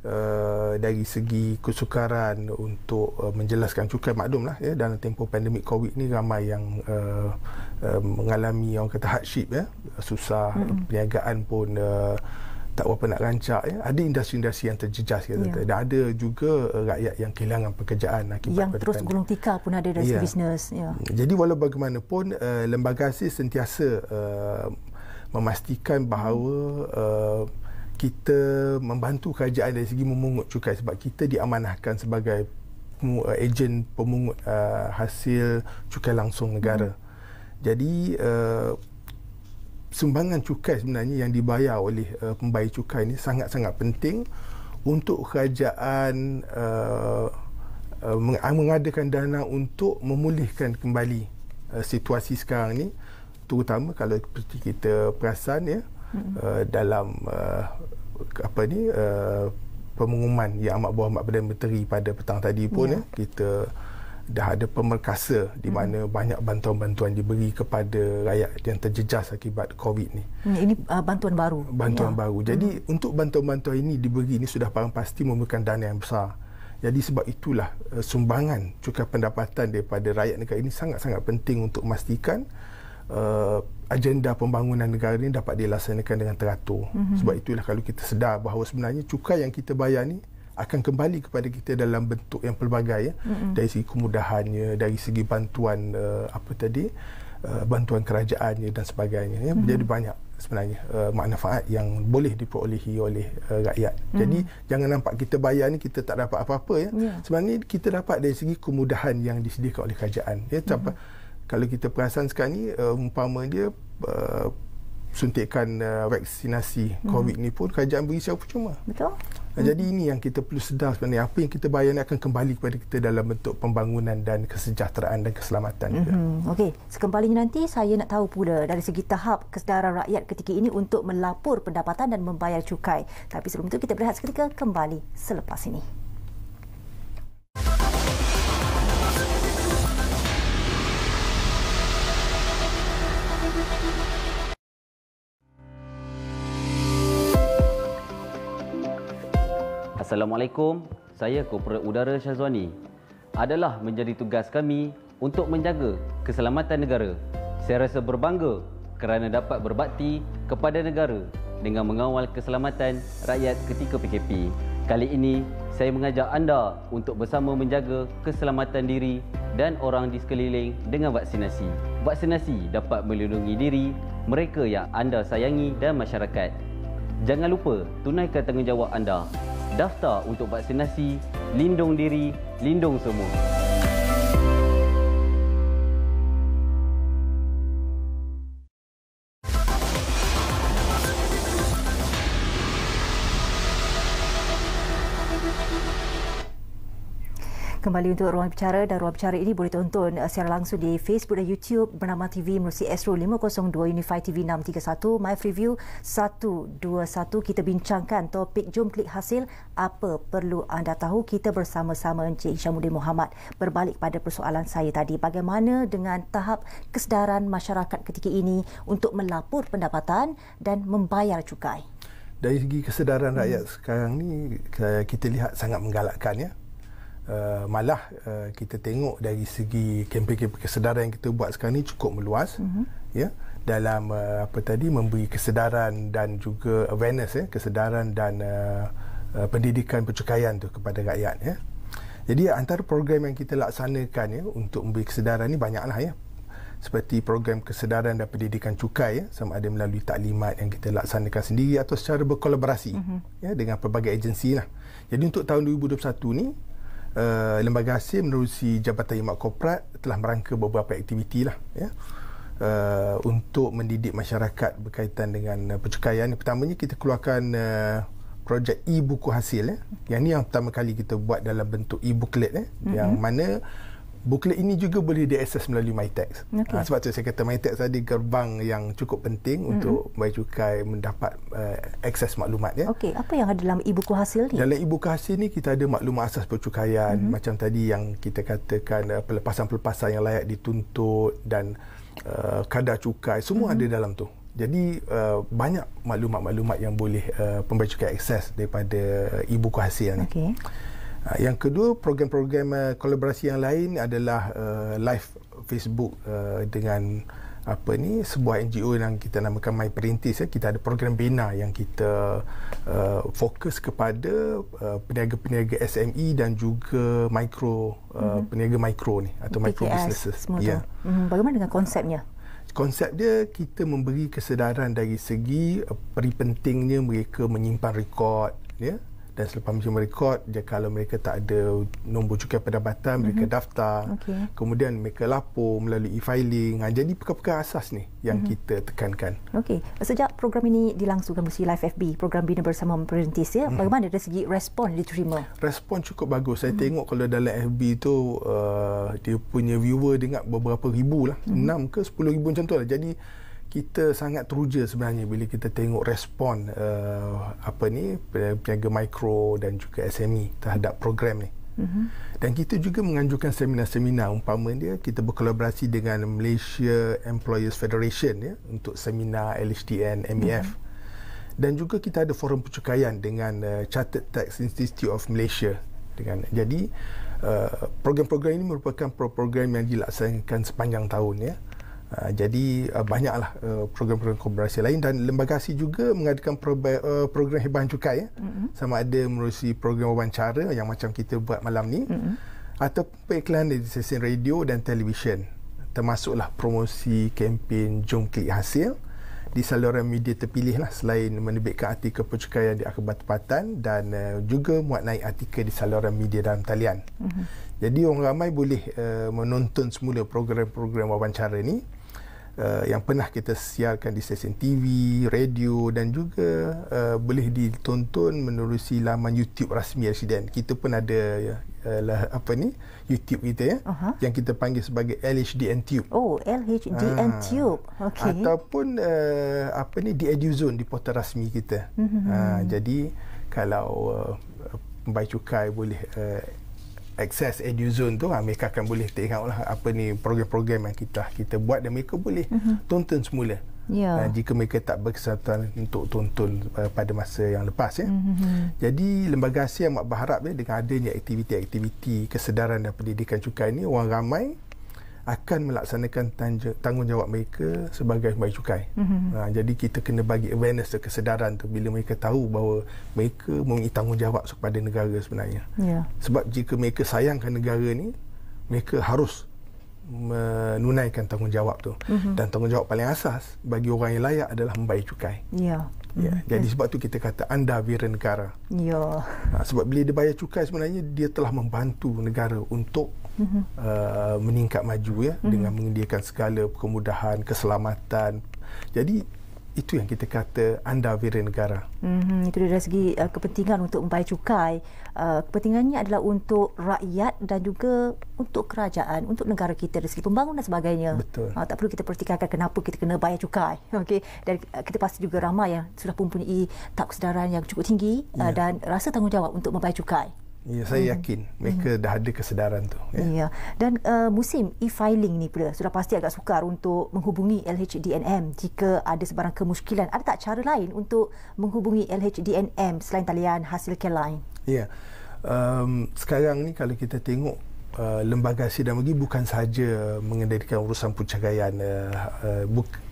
Uh, dari segi kesukaran untuk uh, menjelaskan cukai maklumlah ya dalam tempoh pandemik covid ni ramai yang uh, uh, mengalami orang kata hardship ya susah mm-hmm. perniagaan pun uh, tak apa nak rancak ya ada industri-industri yang terjejas kata yeah. dan ada juga uh, rakyat yang kehilangan pekerjaan yang terus pandemik. gulung tikar pun ada dari yeah. Ya. bisnes yeah. jadi walau bagaimanapun uh, lembaga asis sentiasa uh, memastikan bahawa hmm kita membantu kerajaan dari segi memungut cukai sebab kita diamanahkan sebagai uh, ejen pemungut uh, hasil cukai langsung negara. Hmm. Jadi uh, sumbangan cukai sebenarnya yang dibayar oleh uh, pembayar cukai ini sangat-sangat penting untuk kerajaan uh, uh, uh, mengadakan dana untuk memulihkan kembali uh, situasi sekarang ni terutama kalau seperti kita perasan ya uh, hmm. uh, dalam uh, apa ni uh, pengumuman yang amat buah amat Perdana Menteri pada petang tadi pun yeah. ya, kita dah ada pemerkasa di hmm. mana hmm. banyak bantuan-bantuan diberi kepada rakyat yang terjejas akibat COVID ni. Hmm, ini uh, bantuan baru. Bantuan ya. baru. Jadi hmm. untuk bantuan-bantuan ini diberi ini sudah barang pasti memerlukan dana yang besar. Jadi sebab itulah uh, sumbangan cukai pendapatan daripada rakyat negara ini sangat-sangat penting untuk memastikan uh, agenda pembangunan negara ini dapat dilaksanakan dengan teratur. Mm-hmm. Sebab itulah kalau kita sedar bahawa sebenarnya cukai yang kita bayar ni akan kembali kepada kita dalam bentuk yang pelbagai Mm-hmm. Dari segi kemudahannya, dari segi bantuan uh, apa tadi, uh, bantuan kerajaannya dan sebagainya ya. Mm-hmm. Jadi banyak sebenarnya uh, manfaat yang boleh diperolehi oleh uh, rakyat. Mm-hmm. Jadi jangan nampak kita bayar ni kita tak dapat apa-apa ya. Yeah. Sebenarnya kita dapat dari segi kemudahan yang disediakan oleh kerajaan ya. Mm-hmm kalau kita perasan sekarang ni uh, umpama dia uh, suntikan uh, vaksinasi hmm. COVID ni pun kerajaan beri secara percuma. Betul. Hmm. Jadi ini yang kita perlu sedar sebenarnya apa yang kita bayar ni akan kembali kepada kita dalam bentuk pembangunan dan kesejahteraan dan keselamatan hmm. juga. Okey, sekembalinya nanti saya nak tahu pula dari segi tahap kesedaran rakyat ketika ini untuk melapor pendapatan dan membayar cukai. Tapi sebelum itu kita berehat seketika kembali selepas ini. Assalamualaikum, saya Kopra Udara Syazwani. Adalah menjadi tugas kami untuk menjaga keselamatan negara. Saya rasa berbangga kerana dapat berbakti kepada negara dengan mengawal keselamatan rakyat ketika PKP. Kali ini, saya mengajak anda untuk bersama menjaga keselamatan diri dan orang di sekeliling dengan vaksinasi. Vaksinasi dapat melindungi diri, mereka yang anda sayangi dan masyarakat. Jangan lupa tunaikan tanggungjawab anda. Daftar untuk vaksinasi, lindung diri, lindung semua. kembali untuk ruang bicara dan ruang bicara ini boleh tonton uh, secara langsung di Facebook dan YouTube bernama TV Merusi Astro 502 Unify TV 631 My Review 121 kita bincangkan topik jom klik hasil apa perlu anda tahu kita bersama-sama Encik Hishamuddin Muhammad berbalik pada persoalan saya tadi bagaimana dengan tahap kesedaran masyarakat ketika ini untuk melapor pendapatan dan membayar cukai dari segi kesedaran rakyat hmm. sekarang ni kita lihat sangat menggalakkan ya. Uh, malah uh, kita tengok dari segi kempen-kempen kesedaran yang kita buat sekarang ni cukup meluas mm-hmm. ya dalam uh, apa tadi memberi kesedaran dan juga awareness ya kesedaran dan uh, uh, pendidikan pencukaian tu kepada rakyat ya. Jadi antara program yang kita laksanakan ya untuk memberi kesedaran ni banyaklah ya. Seperti program kesedaran dan pendidikan cukai ya sama ada melalui taklimat yang kita laksanakan sendiri atau secara berkolaborasi mm-hmm. ya dengan pelbagai agensi lah. Jadi untuk tahun 2021 ni uh, lembaga hasil menerusi Jabatan Imak Korporat telah merangka beberapa aktiviti lah, ya. Uh, untuk mendidik masyarakat berkaitan dengan uh, percukaian. Pertamanya kita keluarkan uh, projek e-buku hasil ya. Yang ni yang pertama kali kita buat dalam bentuk e-booklet ya. Mm-hmm. Yang mana Booklet ini juga boleh diakses melalui MyTax. Okay. Ha, ah, sebab tu saya kata MyTax ada gerbang yang cukup penting mm-hmm. untuk bayi cukai mendapat uh, akses maklumat. Ya. Okey, apa yang ada dalam e-buku hasil ni? Dalam e-buku hasil ni kita ada maklumat asas percukaian mm-hmm. macam tadi yang kita katakan uh, pelepasan-pelepasan yang layak dituntut dan uh, kadar cukai semua mm-hmm. ada dalam tu. Jadi uh, banyak maklumat-maklumat yang boleh uh, pembayar cukai akses daripada e-buku hasil ni. Okey. Ah, yang kedua program-program eh, kolaborasi yang lain adalah uh, live Facebook uh, dengan apa ni sebuah NGO yang kita namakan My Perintis ya. kita ada program bina yang kita uh, fokus kepada uh, peniaga-peniaga SME dan juga mikro uh, mm-hmm. peniaga mikro ni atau micro businesses ya mm-hmm. bagaimana dengan konsepnya konsep dia kita memberi kesedaran dari segi uh, peri pentingnya mereka menyimpan rekod ya dan selepas mereka merekod dia kalau mereka tak ada nombor cukai pendapatan mm-hmm. mereka mhm. daftar okay. kemudian mereka lapor melalui e-filing ha, jadi perkara-perkara asas ni yang mm-hmm. kita tekankan okey sejak program ini dilangsungkan mesti live FB program bina bersama perintis ya mhm. bagaimana dari segi respon diterima respon cukup bagus saya mm-hmm. tengok kalau dalam FB tu uh, dia punya viewer dengan beberapa ribu lah mm-hmm. 6 ke 10 ribu macam tu lah jadi kita sangat teruja sebenarnya bila kita tengok respon uh, apa ni peniaga mikro dan juga SME terhadap program ni. Mhm. Dan kita juga menganjurkan seminar-seminar umpama dia kita berkolaborasi dengan Malaysia Employers Federation ya untuk seminar LHDN MEF. Mm-hmm. Dan juga kita ada forum pencukaian dengan uh, Chartered Tax Institute of Malaysia dengan jadi uh, program-program ini merupakan program yang dilaksanakan sepanjang tahun ya. Uh, jadi uh, banyaklah uh, program-program kolaborasi lain dan lembaga ASI juga mengadakan proba- uh, program hibah cukai ya. Mm-hmm. Sama ada melalui program wawancara yang macam kita buat malam ni mm-hmm. atau periklan di sesi radio dan televisyen. Termasuklah promosi kempen Jom Klik Hasil di saluran media terpilih lah selain menerbitkan artikel pencukaian di akibat tempatan dan uh, juga muat naik artikel di saluran media dalam talian. Mm-hmm. Jadi orang ramai boleh uh, menonton semula program-program wawancara ini Eh, yang pernah kita siarkan di stesen TV, radio dan juga uh, boleh ditonton melalui laman YouTube rasmi Residen. Kita pun ada ya, eh, lah, apa ni YouTube kita ya uh-huh. yang kita panggil sebagai LHDN Tube. Oh, LHDN ha. Ah. Tube. Okey. Ataupun uh, apa ni di Eduzone di portal rasmi kita. Mm-hmm. Ha, jadi kalau uh, pembayar cukai boleh uh, Akses Eduzone tu ha, mereka akan boleh tengok lah apa ni program-program yang kita kita buat dan mereka boleh mm-hmm. tonton semula yeah. Ya. ha, jika mereka tak berkesempatan untuk tonton uh, pada masa yang lepas ya. mm-hmm. jadi lembaga asing amat berharap ya, dengan adanya aktiviti-aktiviti kesedaran dan pendidikan cukai ni orang ramai akan melaksanakan tanggungjawab mereka sebagai pembayar cukai. Mm-hmm. Ha, jadi kita kena bagi awareness kesedaran tu bila mereka tahu bahawa mereka mempunyai tanggungjawab kepada negara sebenarnya. Yeah. Sebab jika mereka sayangkan negara ini, mereka harus menunaikan tanggungjawab tu. Mm-hmm. Dan tanggungjawab paling asas bagi orang yang layak adalah membayar cukai. Ya. Yeah. Ya, hmm. Jadi sebab tu kita kata anda wira negara. Ya. Ha, sebab bila dia bayar cukai sebenarnya dia telah membantu negara untuk Mm-hmm. uh, meningkat maju ya mm-hmm. dengan menyediakan segala kemudahan keselamatan jadi itu yang kita kata anda beri negara. Mm-hmm. Itu dari segi uh, kepentingan untuk membayar cukai. Uh, kepentingannya adalah untuk rakyat dan juga untuk kerajaan, untuk negara kita dari segi pembangunan dan sebagainya. Betul. Uh, tak perlu kita pertikaikan kenapa kita kena bayar cukai. Okay? Dan uh, kita pasti juga ramai yang sudah mempunyai tak kesedaran yang cukup tinggi uh, ya. dan rasa tanggungjawab untuk membayar cukai. Ya, saya hmm. yakin hmm. mereka hmm. dah ada kesedaran tu. Ya. Yeah. Yeah. Dan uh, musim e-filing ni pula sudah pasti agak sukar untuk menghubungi LHDNM jika ada sebarang kemuskilan. Ada tak cara lain untuk menghubungi LHDNM selain talian hasil keline? Ya. Yeah. Um, sekarang ni kalau kita tengok uh, lembaga sidang lagi bukan saja mengendalikan urusan pencegahan uh, uh,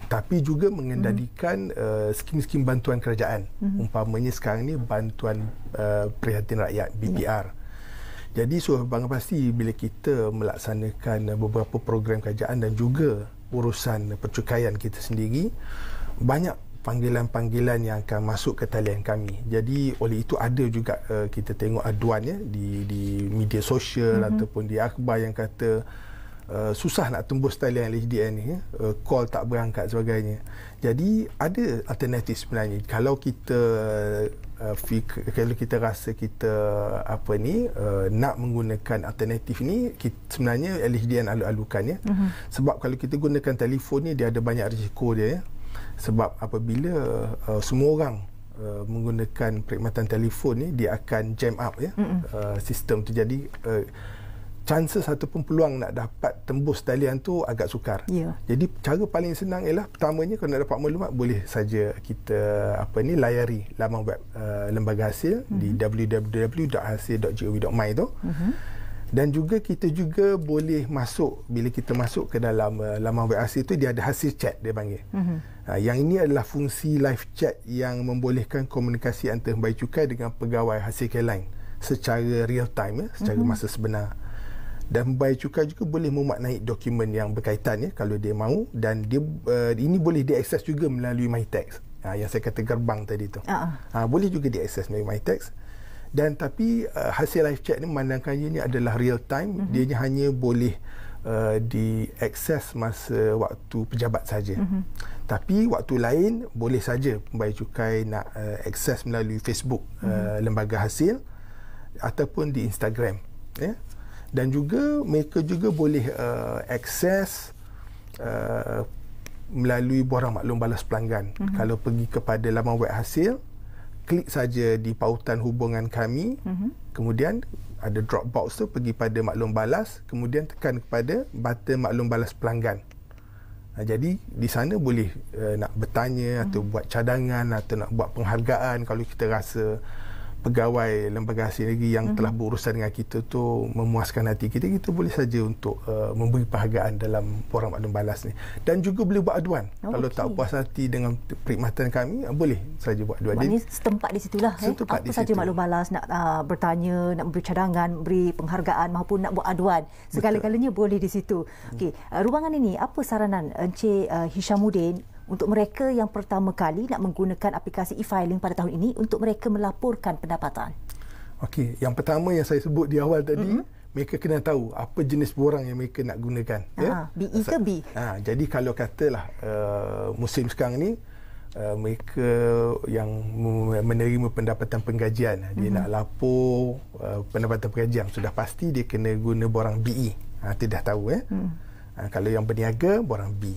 tapi juga mengendalikan mm-hmm. uh, skim-skim bantuan kerajaan mm-hmm. umpamanya sekarang ni bantuan uh, eh, prihatin rakyat hmm. BPR yeah. jadi so bang pasti bila kita melaksanakan beberapa program kerajaan dan juga urusan percukaian kita sendiri banyak panggilan-panggilan yang akan masuk ke talian kami. Jadi oleh itu ada juga uh, kita tengok aduan ya di di media sosial mm-hmm. ataupun di akhbar yang kata Eh, susah nak tembus talian LHDN ni uh, call tak berangkat sebagainya jadi ada alternatif sebenarnya kalau kita uh, eh, fikir, kalau kita rasa kita apa ni uh, nak menggunakan alternatif ni kita, sebenarnya LHDN alu-alukan ya uh-huh. sebab kalau kita gunakan telefon ni dia ada banyak risiko dia ya sebab apabila uh, semua orang Uh, menggunakan perkhidmatan telefon ni dia akan jam up ya uh, sistem tu jadi uh, chances ataupun peluang nak dapat tembus talian tu agak sukar. Yeah. Jadi cara paling senang ialah pertamanya kalau nak dapat maklumat boleh saja kita apa ni layari laman web uh, lembaga hasil mm-hmm. di mhm. www.hasil.gov.my tu. Mm-hmm. Dan juga kita juga boleh masuk bila kita masuk ke dalam uh, laman web hasil tu dia ada hasil chat dia panggil. Mm-hmm. yang ini adalah fungsi live chat yang membolehkan komunikasi antara pembayar cukai dengan pegawai hasil kelain secara real time ya, secara mm-hmm. masa sebenar dan bayar cukai juga boleh memaknai dokumen yang berkaitan ya kalau dia mahu dan dia uh, ini boleh diakses juga melalui MyTax uh, yang saya kata gerbang tadi tu uh-uh. uh, boleh juga diakses melalui MyTax dan tapi uh, hasil live check ni memandangkan ini adalah real time uh-huh. dia hanya boleh uh, diakses masa waktu pejabat saja uh-huh. tapi waktu lain boleh saja pembayar cukai nak uh, akses melalui Facebook uh-huh. uh, lembaga hasil ataupun di Instagram yeah? dan juga mereka juga boleh uh, akses uh, melalui borang maklum balas pelanggan. Mm-hmm. Kalau pergi kepada laman web hasil, klik saja di pautan hubungan kami. Mm-hmm. Kemudian ada drop box tu pergi pada maklum balas, kemudian tekan kepada button maklum balas pelanggan. Ha, jadi di sana boleh uh, nak bertanya mm-hmm. atau buat cadangan atau nak buat penghargaan kalau kita rasa pegawai lembaga asing lagi yang mm-hmm. telah berurusan dengan kita tu memuaskan hati kita kita boleh saja untuk uh, memberi penghargaan dalam forum aduan balas ni dan juga boleh buat aduan okay. kalau tak puas hati dengan perkhidmatan kami uh, boleh saja buat aduan ini setempat di situlah eh. setempat eh apa saja maklum balas nak uh, bertanya nak beri cadangan beri penghargaan maupun nak buat aduan segala-galanya boleh di situ okey uh, ruangan ini apa saranan encik uh, Hishamuddin untuk mereka yang pertama kali nak menggunakan aplikasi e-filing pada tahun ini untuk mereka melaporkan pendapatan? Okey, yang pertama yang saya sebut di awal tadi, mm-hmm. mereka kena tahu apa jenis borang yang mereka nak gunakan. Ha, ya? Ah, BE ke B? Ha, jadi kalau katalah uh, musim sekarang ini, Uh, eh, mereka yang menerima pendapatan penggajian mm-hmm. nak lapor uh, pendapatan penggajian sudah pasti dia kena guna borang BE ha, ah, tidak tahu eh? mm. uh, kalau yang berniaga borang B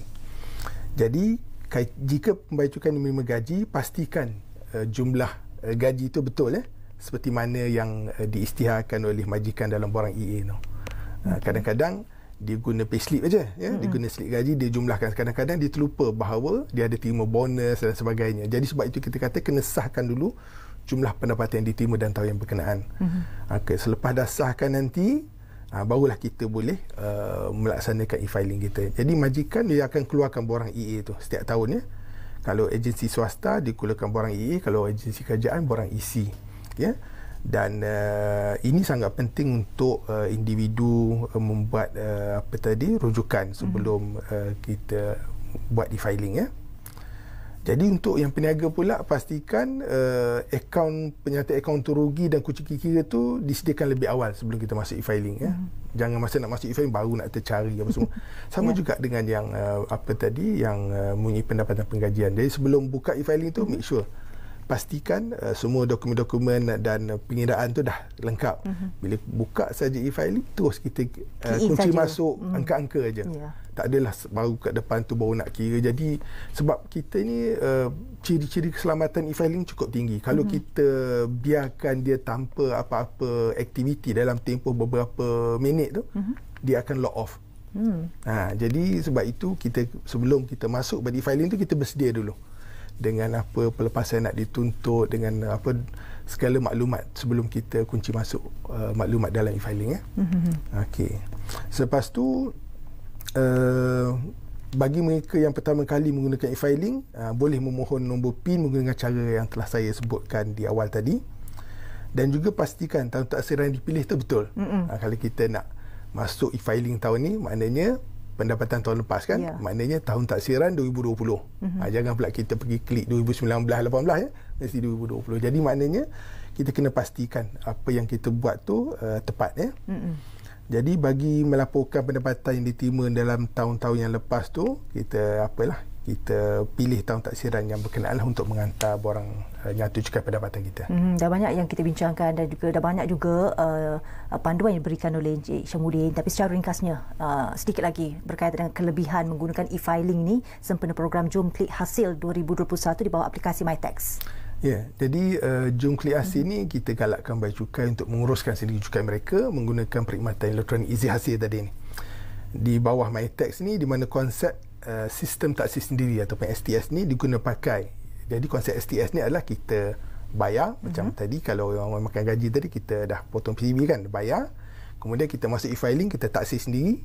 jadi jika pembayar cukai menerima gaji pastikan uh, jumlah uh, gaji itu betul eh seperti mana yang uh, diisytiharkan oleh majikan dalam borang EA tu. No. Okay. Uh, kadang-kadang dia guna slip aja ya mm dia guna slip gaji dia jumlahkan kadang-kadang dia terlupa bahawa dia ada terima bonus dan sebagainya. Jadi sebab itu kita kata kena sahkan dulu jumlah pendapatan yang diterima dan tahu yang berkenaan. Mm-hmm. Okey, selepas dah sahkan nanti ha, barulah kita boleh uh, melaksanakan e-filing kita. Jadi majikan dia akan keluarkan borang EA tu setiap tahun ya. Kalau agensi swasta dikeluarkan borang EA, kalau agensi kerajaan borang EC ya. Dan uh, ini sangat penting untuk uh, individu uh, membuat uh, apa tadi rujukan mhm. sebelum uh, kita buat e-filing ya. Jadi untuk yang peniaga pula pastikan uh, akaun penyata akaun terugi dan kucing kira tu disediakan lebih awal sebelum kita masuk e-filing ya. Mm. Jangan masa nak masuk e-filing baru nak tercari apa semua. Sama yeah. juga dengan yang uh, apa tadi yang uh, eh, mempunyai pendapatan penggajian. Jadi sebelum buka e-filing tu make sure pastikan uh, semua dokumen-dokumen dan uh, pengiraan tu dah lengkap. hmm Bila buka saja e-filing terus kita uh, kunci sahaja. masuk mm. angka-angka aja. Yeah tak adalah baru kat depan tu baru nak kira jadi sebab kita ni uh, ciri-ciri keselamatan e-filing cukup tinggi kalau mm-hmm. kita biarkan dia tanpa apa-apa aktiviti dalam tempoh beberapa minit tu mm-hmm. dia akan lock off mm. ha, jadi sebab itu kita sebelum kita masuk pada e-filing tu kita bersedia dulu dengan apa pelepasan nak dituntut dengan apa segala maklumat sebelum kita kunci masuk uh, maklumat dalam e-filing ya. Mm-hmm. Okey. Selepas tu uh, bagi mereka yang pertama kali menggunakan e-filing uh, boleh memohon nombor PIN menggunakan cara yang telah saya sebutkan di awal tadi dan juga pastikan tahun taksiran yang dipilih itu betul uh, kalau kita nak masuk e-filing tahun ini, maknanya pendapatan tahun lepas kan yeah. maknanya tahun taksiran 2020 mm-hmm. ha, jangan pula kita pergi klik 2019 18 ya mesti 2020 jadi maknanya kita kena pastikan apa yang kita buat tu uh, tepat ya mm-hmm. Jadi bagi melaporkan pendapatan yang diterima dalam tahun-tahun yang lepas tu, kita apalah kita pilih tahun taksiran yang berkenaan lah untuk menghantar borang eh, nyatu tujukan pendapatan kita. Hmm, dah banyak yang kita bincangkan dan juga dah banyak juga uh, panduan yang diberikan oleh Encik Syamudin tapi secara ringkasnya uh, sedikit lagi berkaitan dengan kelebihan menggunakan e-filing ini sempena program Jom Klik Hasil 2021 di bawah aplikasi MyTax. Ya, jadi uh, eh, jungkli asli hmm. kita galakkan bayi cukai untuk menguruskan sendiri cukai mereka menggunakan perkhidmatan elektronik easy hasil tadi ni. Di bawah MyTax ni di mana konsep uh, sistem taksi sendiri ataupun STS ni digunakan pakai. Jadi konsep STS ni adalah kita bayar hmm. macam mhm. tadi kalau orang makan gaji tadi kita dah potong PCB kan bayar. Kemudian kita masuk e-filing, kita taksi sendiri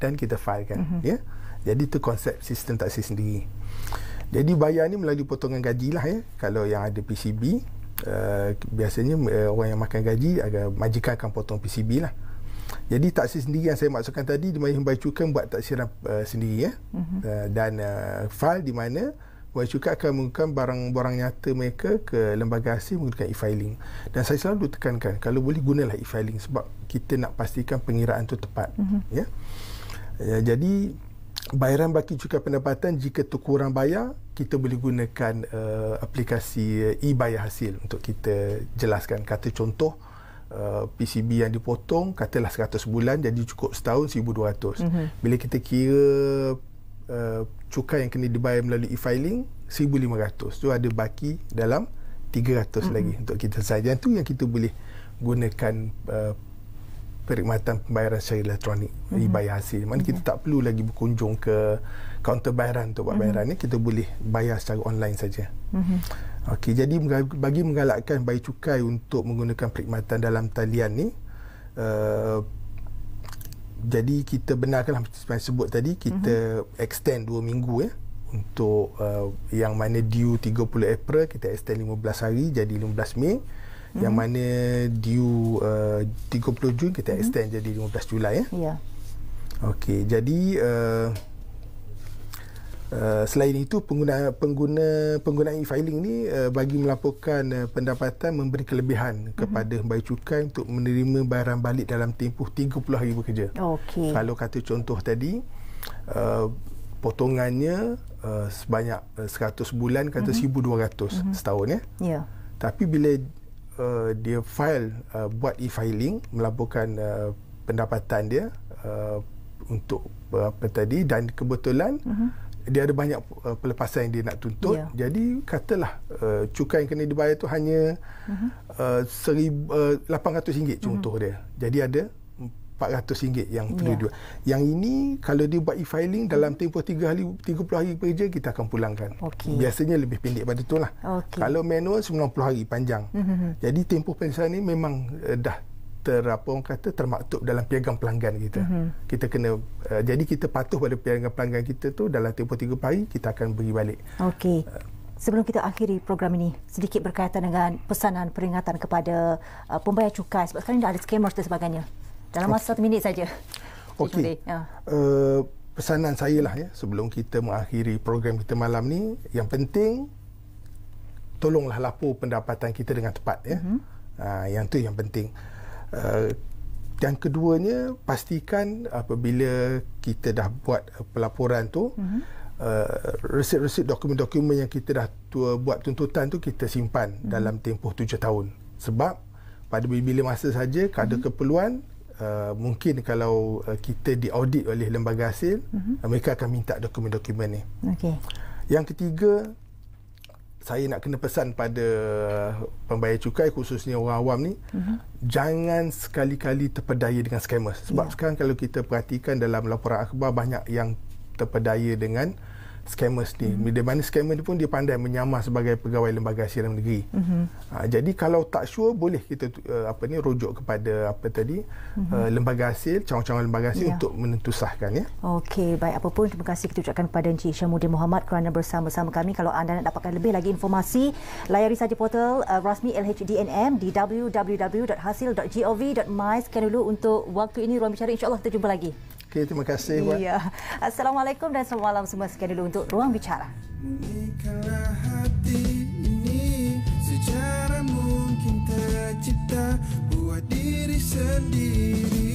dan kita filekan. Hmm. Ya. Jadi tu konsep sistem taksi sendiri. Jadi bayar ni melalui potongan gaji lah ya. Kalau yang ada PCB, uh, eh, biasanya uh, orang yang makan gaji agak majikan akan potong PCB lah. Jadi taksi sendiri yang saya maksudkan tadi eh, ya. mhm. di mana bayar cukai buat taksi uh, sendiri ya. Mm-hmm. Uh, dan uh, fail di mana bayar cukai akan menggunakan barang-barang nyata mereka ke lembaga asing menggunakan e-filing. Dan saya selalu tekankan kalau boleh gunalah e-filing sebab kita nak pastikan pengiraan tu tepat mm-hmm. ya. Uh, jadi bayaran baki cukai pendapatan jika terkurang bayar kita boleh gunakan uh, aplikasi uh, e-bayar hasil untuk kita jelaskan kata contoh Uh, PCB yang dipotong katalah 100 bulan jadi cukup setahun 1200. Mm-hmm. Bila kita kira uh, cukai yang kena dibayar melalui e-filing 1500. Tu ada baki dalam 300 mm-hmm. lagi untuk kita saja Itu yang kita boleh gunakan uh, perkhidmatan pembayaran secara elektronik mm-hmm. e-bayar hasil maknanya mm-hmm. kita tak perlu lagi berkunjung ke kaunter bayaran untuk buat mhm. bayaran mm-hmm. ni kita boleh bayar secara online saja mm-hmm. okey jadi bagi menggalakkan bayi cukai untuk menggunakan perkhidmatan dalam talian ni uh, jadi kita benarkan seperti saya sebut tadi kita mm-hmm. extend 2 minggu ya untuk uh, yang mana due 30 April kita extend 15 hari jadi 15 Mei hmm yang mhm. mana due uh, 30 Jun kita mm-hmm. extend jadi 15 Julai eh? ya. Yeah. Okey, jadi uh, uh, selain itu pengguna pengguna pengguna e-filing ni uh, bagi melaporkan uh, pendapatan memberi kelebihan mm-hmm. kepada bayar cukai untuk menerima barang balik dalam tempoh 30 hari bekerja. Okey. Kalau kata contoh tadi uh, potongannya Uh, sebanyak uh, 100 bulan kata mm-hmm. 1200 mm-hmm. setahun eh? ya. Ya. Yeah. Tapi bila uh, dia file uh, buat e-filing melaporkan uh, pendapatan dia uh, untuk uh, apa tadi dan kebetulan uh-huh. dia ada banyak uh, pelepasan yang dia nak tuntut yeah. jadi katalah uh, cukai yang kena dibayar tu hanya uh-huh. uh, 1800 uh, ringgit mhm. contoh uh-huh. dia jadi ada RM400 yang ya. perlu yeah. dua. Yang ini kalau dia buat e-filing dalam tempoh 3 hari 30 hari kerja kita akan pulangkan. Okay. Biasanya lebih pendek pada itulah. Okay. Kalau manual 90 hari panjang. Mm-hmm. Jadi tempoh pensyen ini memang uh, dah ter apa orang kata termaktub dalam piagam pelanggan kita. Mm-hmm. Kita kena uh, jadi kita patuh pada piagam pelanggan kita tu dalam tempoh 30 hari kita akan beri balik. Okey. Eh. Sebelum kita akhiri program ini, sedikit berkaitan dengan pesanan peringatan kepada uh, pembayar cukai sebab sekarang dah ada scammers dan sebagainya. Dalam masa okay. satu minit saja. Okey. Uh, pesanan saya lah ya sebelum kita mengakhiri program kita malam ni yang penting tolonglah lapor pendapatan kita dengan tepat ya. Mm-hmm. Uh, yang tu yang penting. Uh, yang keduanya pastikan apabila kita dah buat eh, pelaporan tu mm-hmm. uh, resit-resit dokumen-dokumen yang kita dah tua buat tuntutan tu kita simpan mm-hmm. dalam tempoh tujuh tahun sebab pada bila masa saja mm-hmm. keperluan uh, mungkin kalau uh, kita diaudit oleh lembaga hasil, mm-hmm. mereka akan minta dokumen-dokumen ni. Okay. Yang ketiga, saya nak kena pesan pada pembayar cukai khususnya orang awam ni uh-huh. jangan sekali-kali terpedaya dengan scammers sebab yeah. sekarang kalau kita perhatikan dalam laporan akhbar banyak yang terpedaya dengan scammers ni. Mm-hmm. Di mana scammer ni pun dia pandai menyamar sebagai pegawai lembaga hasil dalam negeri. Mm-hmm. Uh, jadi kalau tak sure boleh kita uh, apa ni rujuk kepada apa tadi mm-hmm. uh, lembaga hasil, cawang-cawang lembaga hasil yeah. untuk menentusahkan ya. Okey, baik apapun terima kasih kita ucapkan kepada Encik Syamudin Muhammad kerana bersama-sama kami. Kalau anda nak dapatkan lebih lagi informasi, layari saja portal uh, rasmi LHDNM di www.hasil.gov.my sekian dulu untuk waktu ini ruang bicara Insyaallah allah kita jumpa lagi. Okey, terima kasih. Buat. Ya. Assalamualaikum dan selamat malam semua. sekali dulu untuk Ruang Bicara. hati mungkin tercipta buat diri sendiri.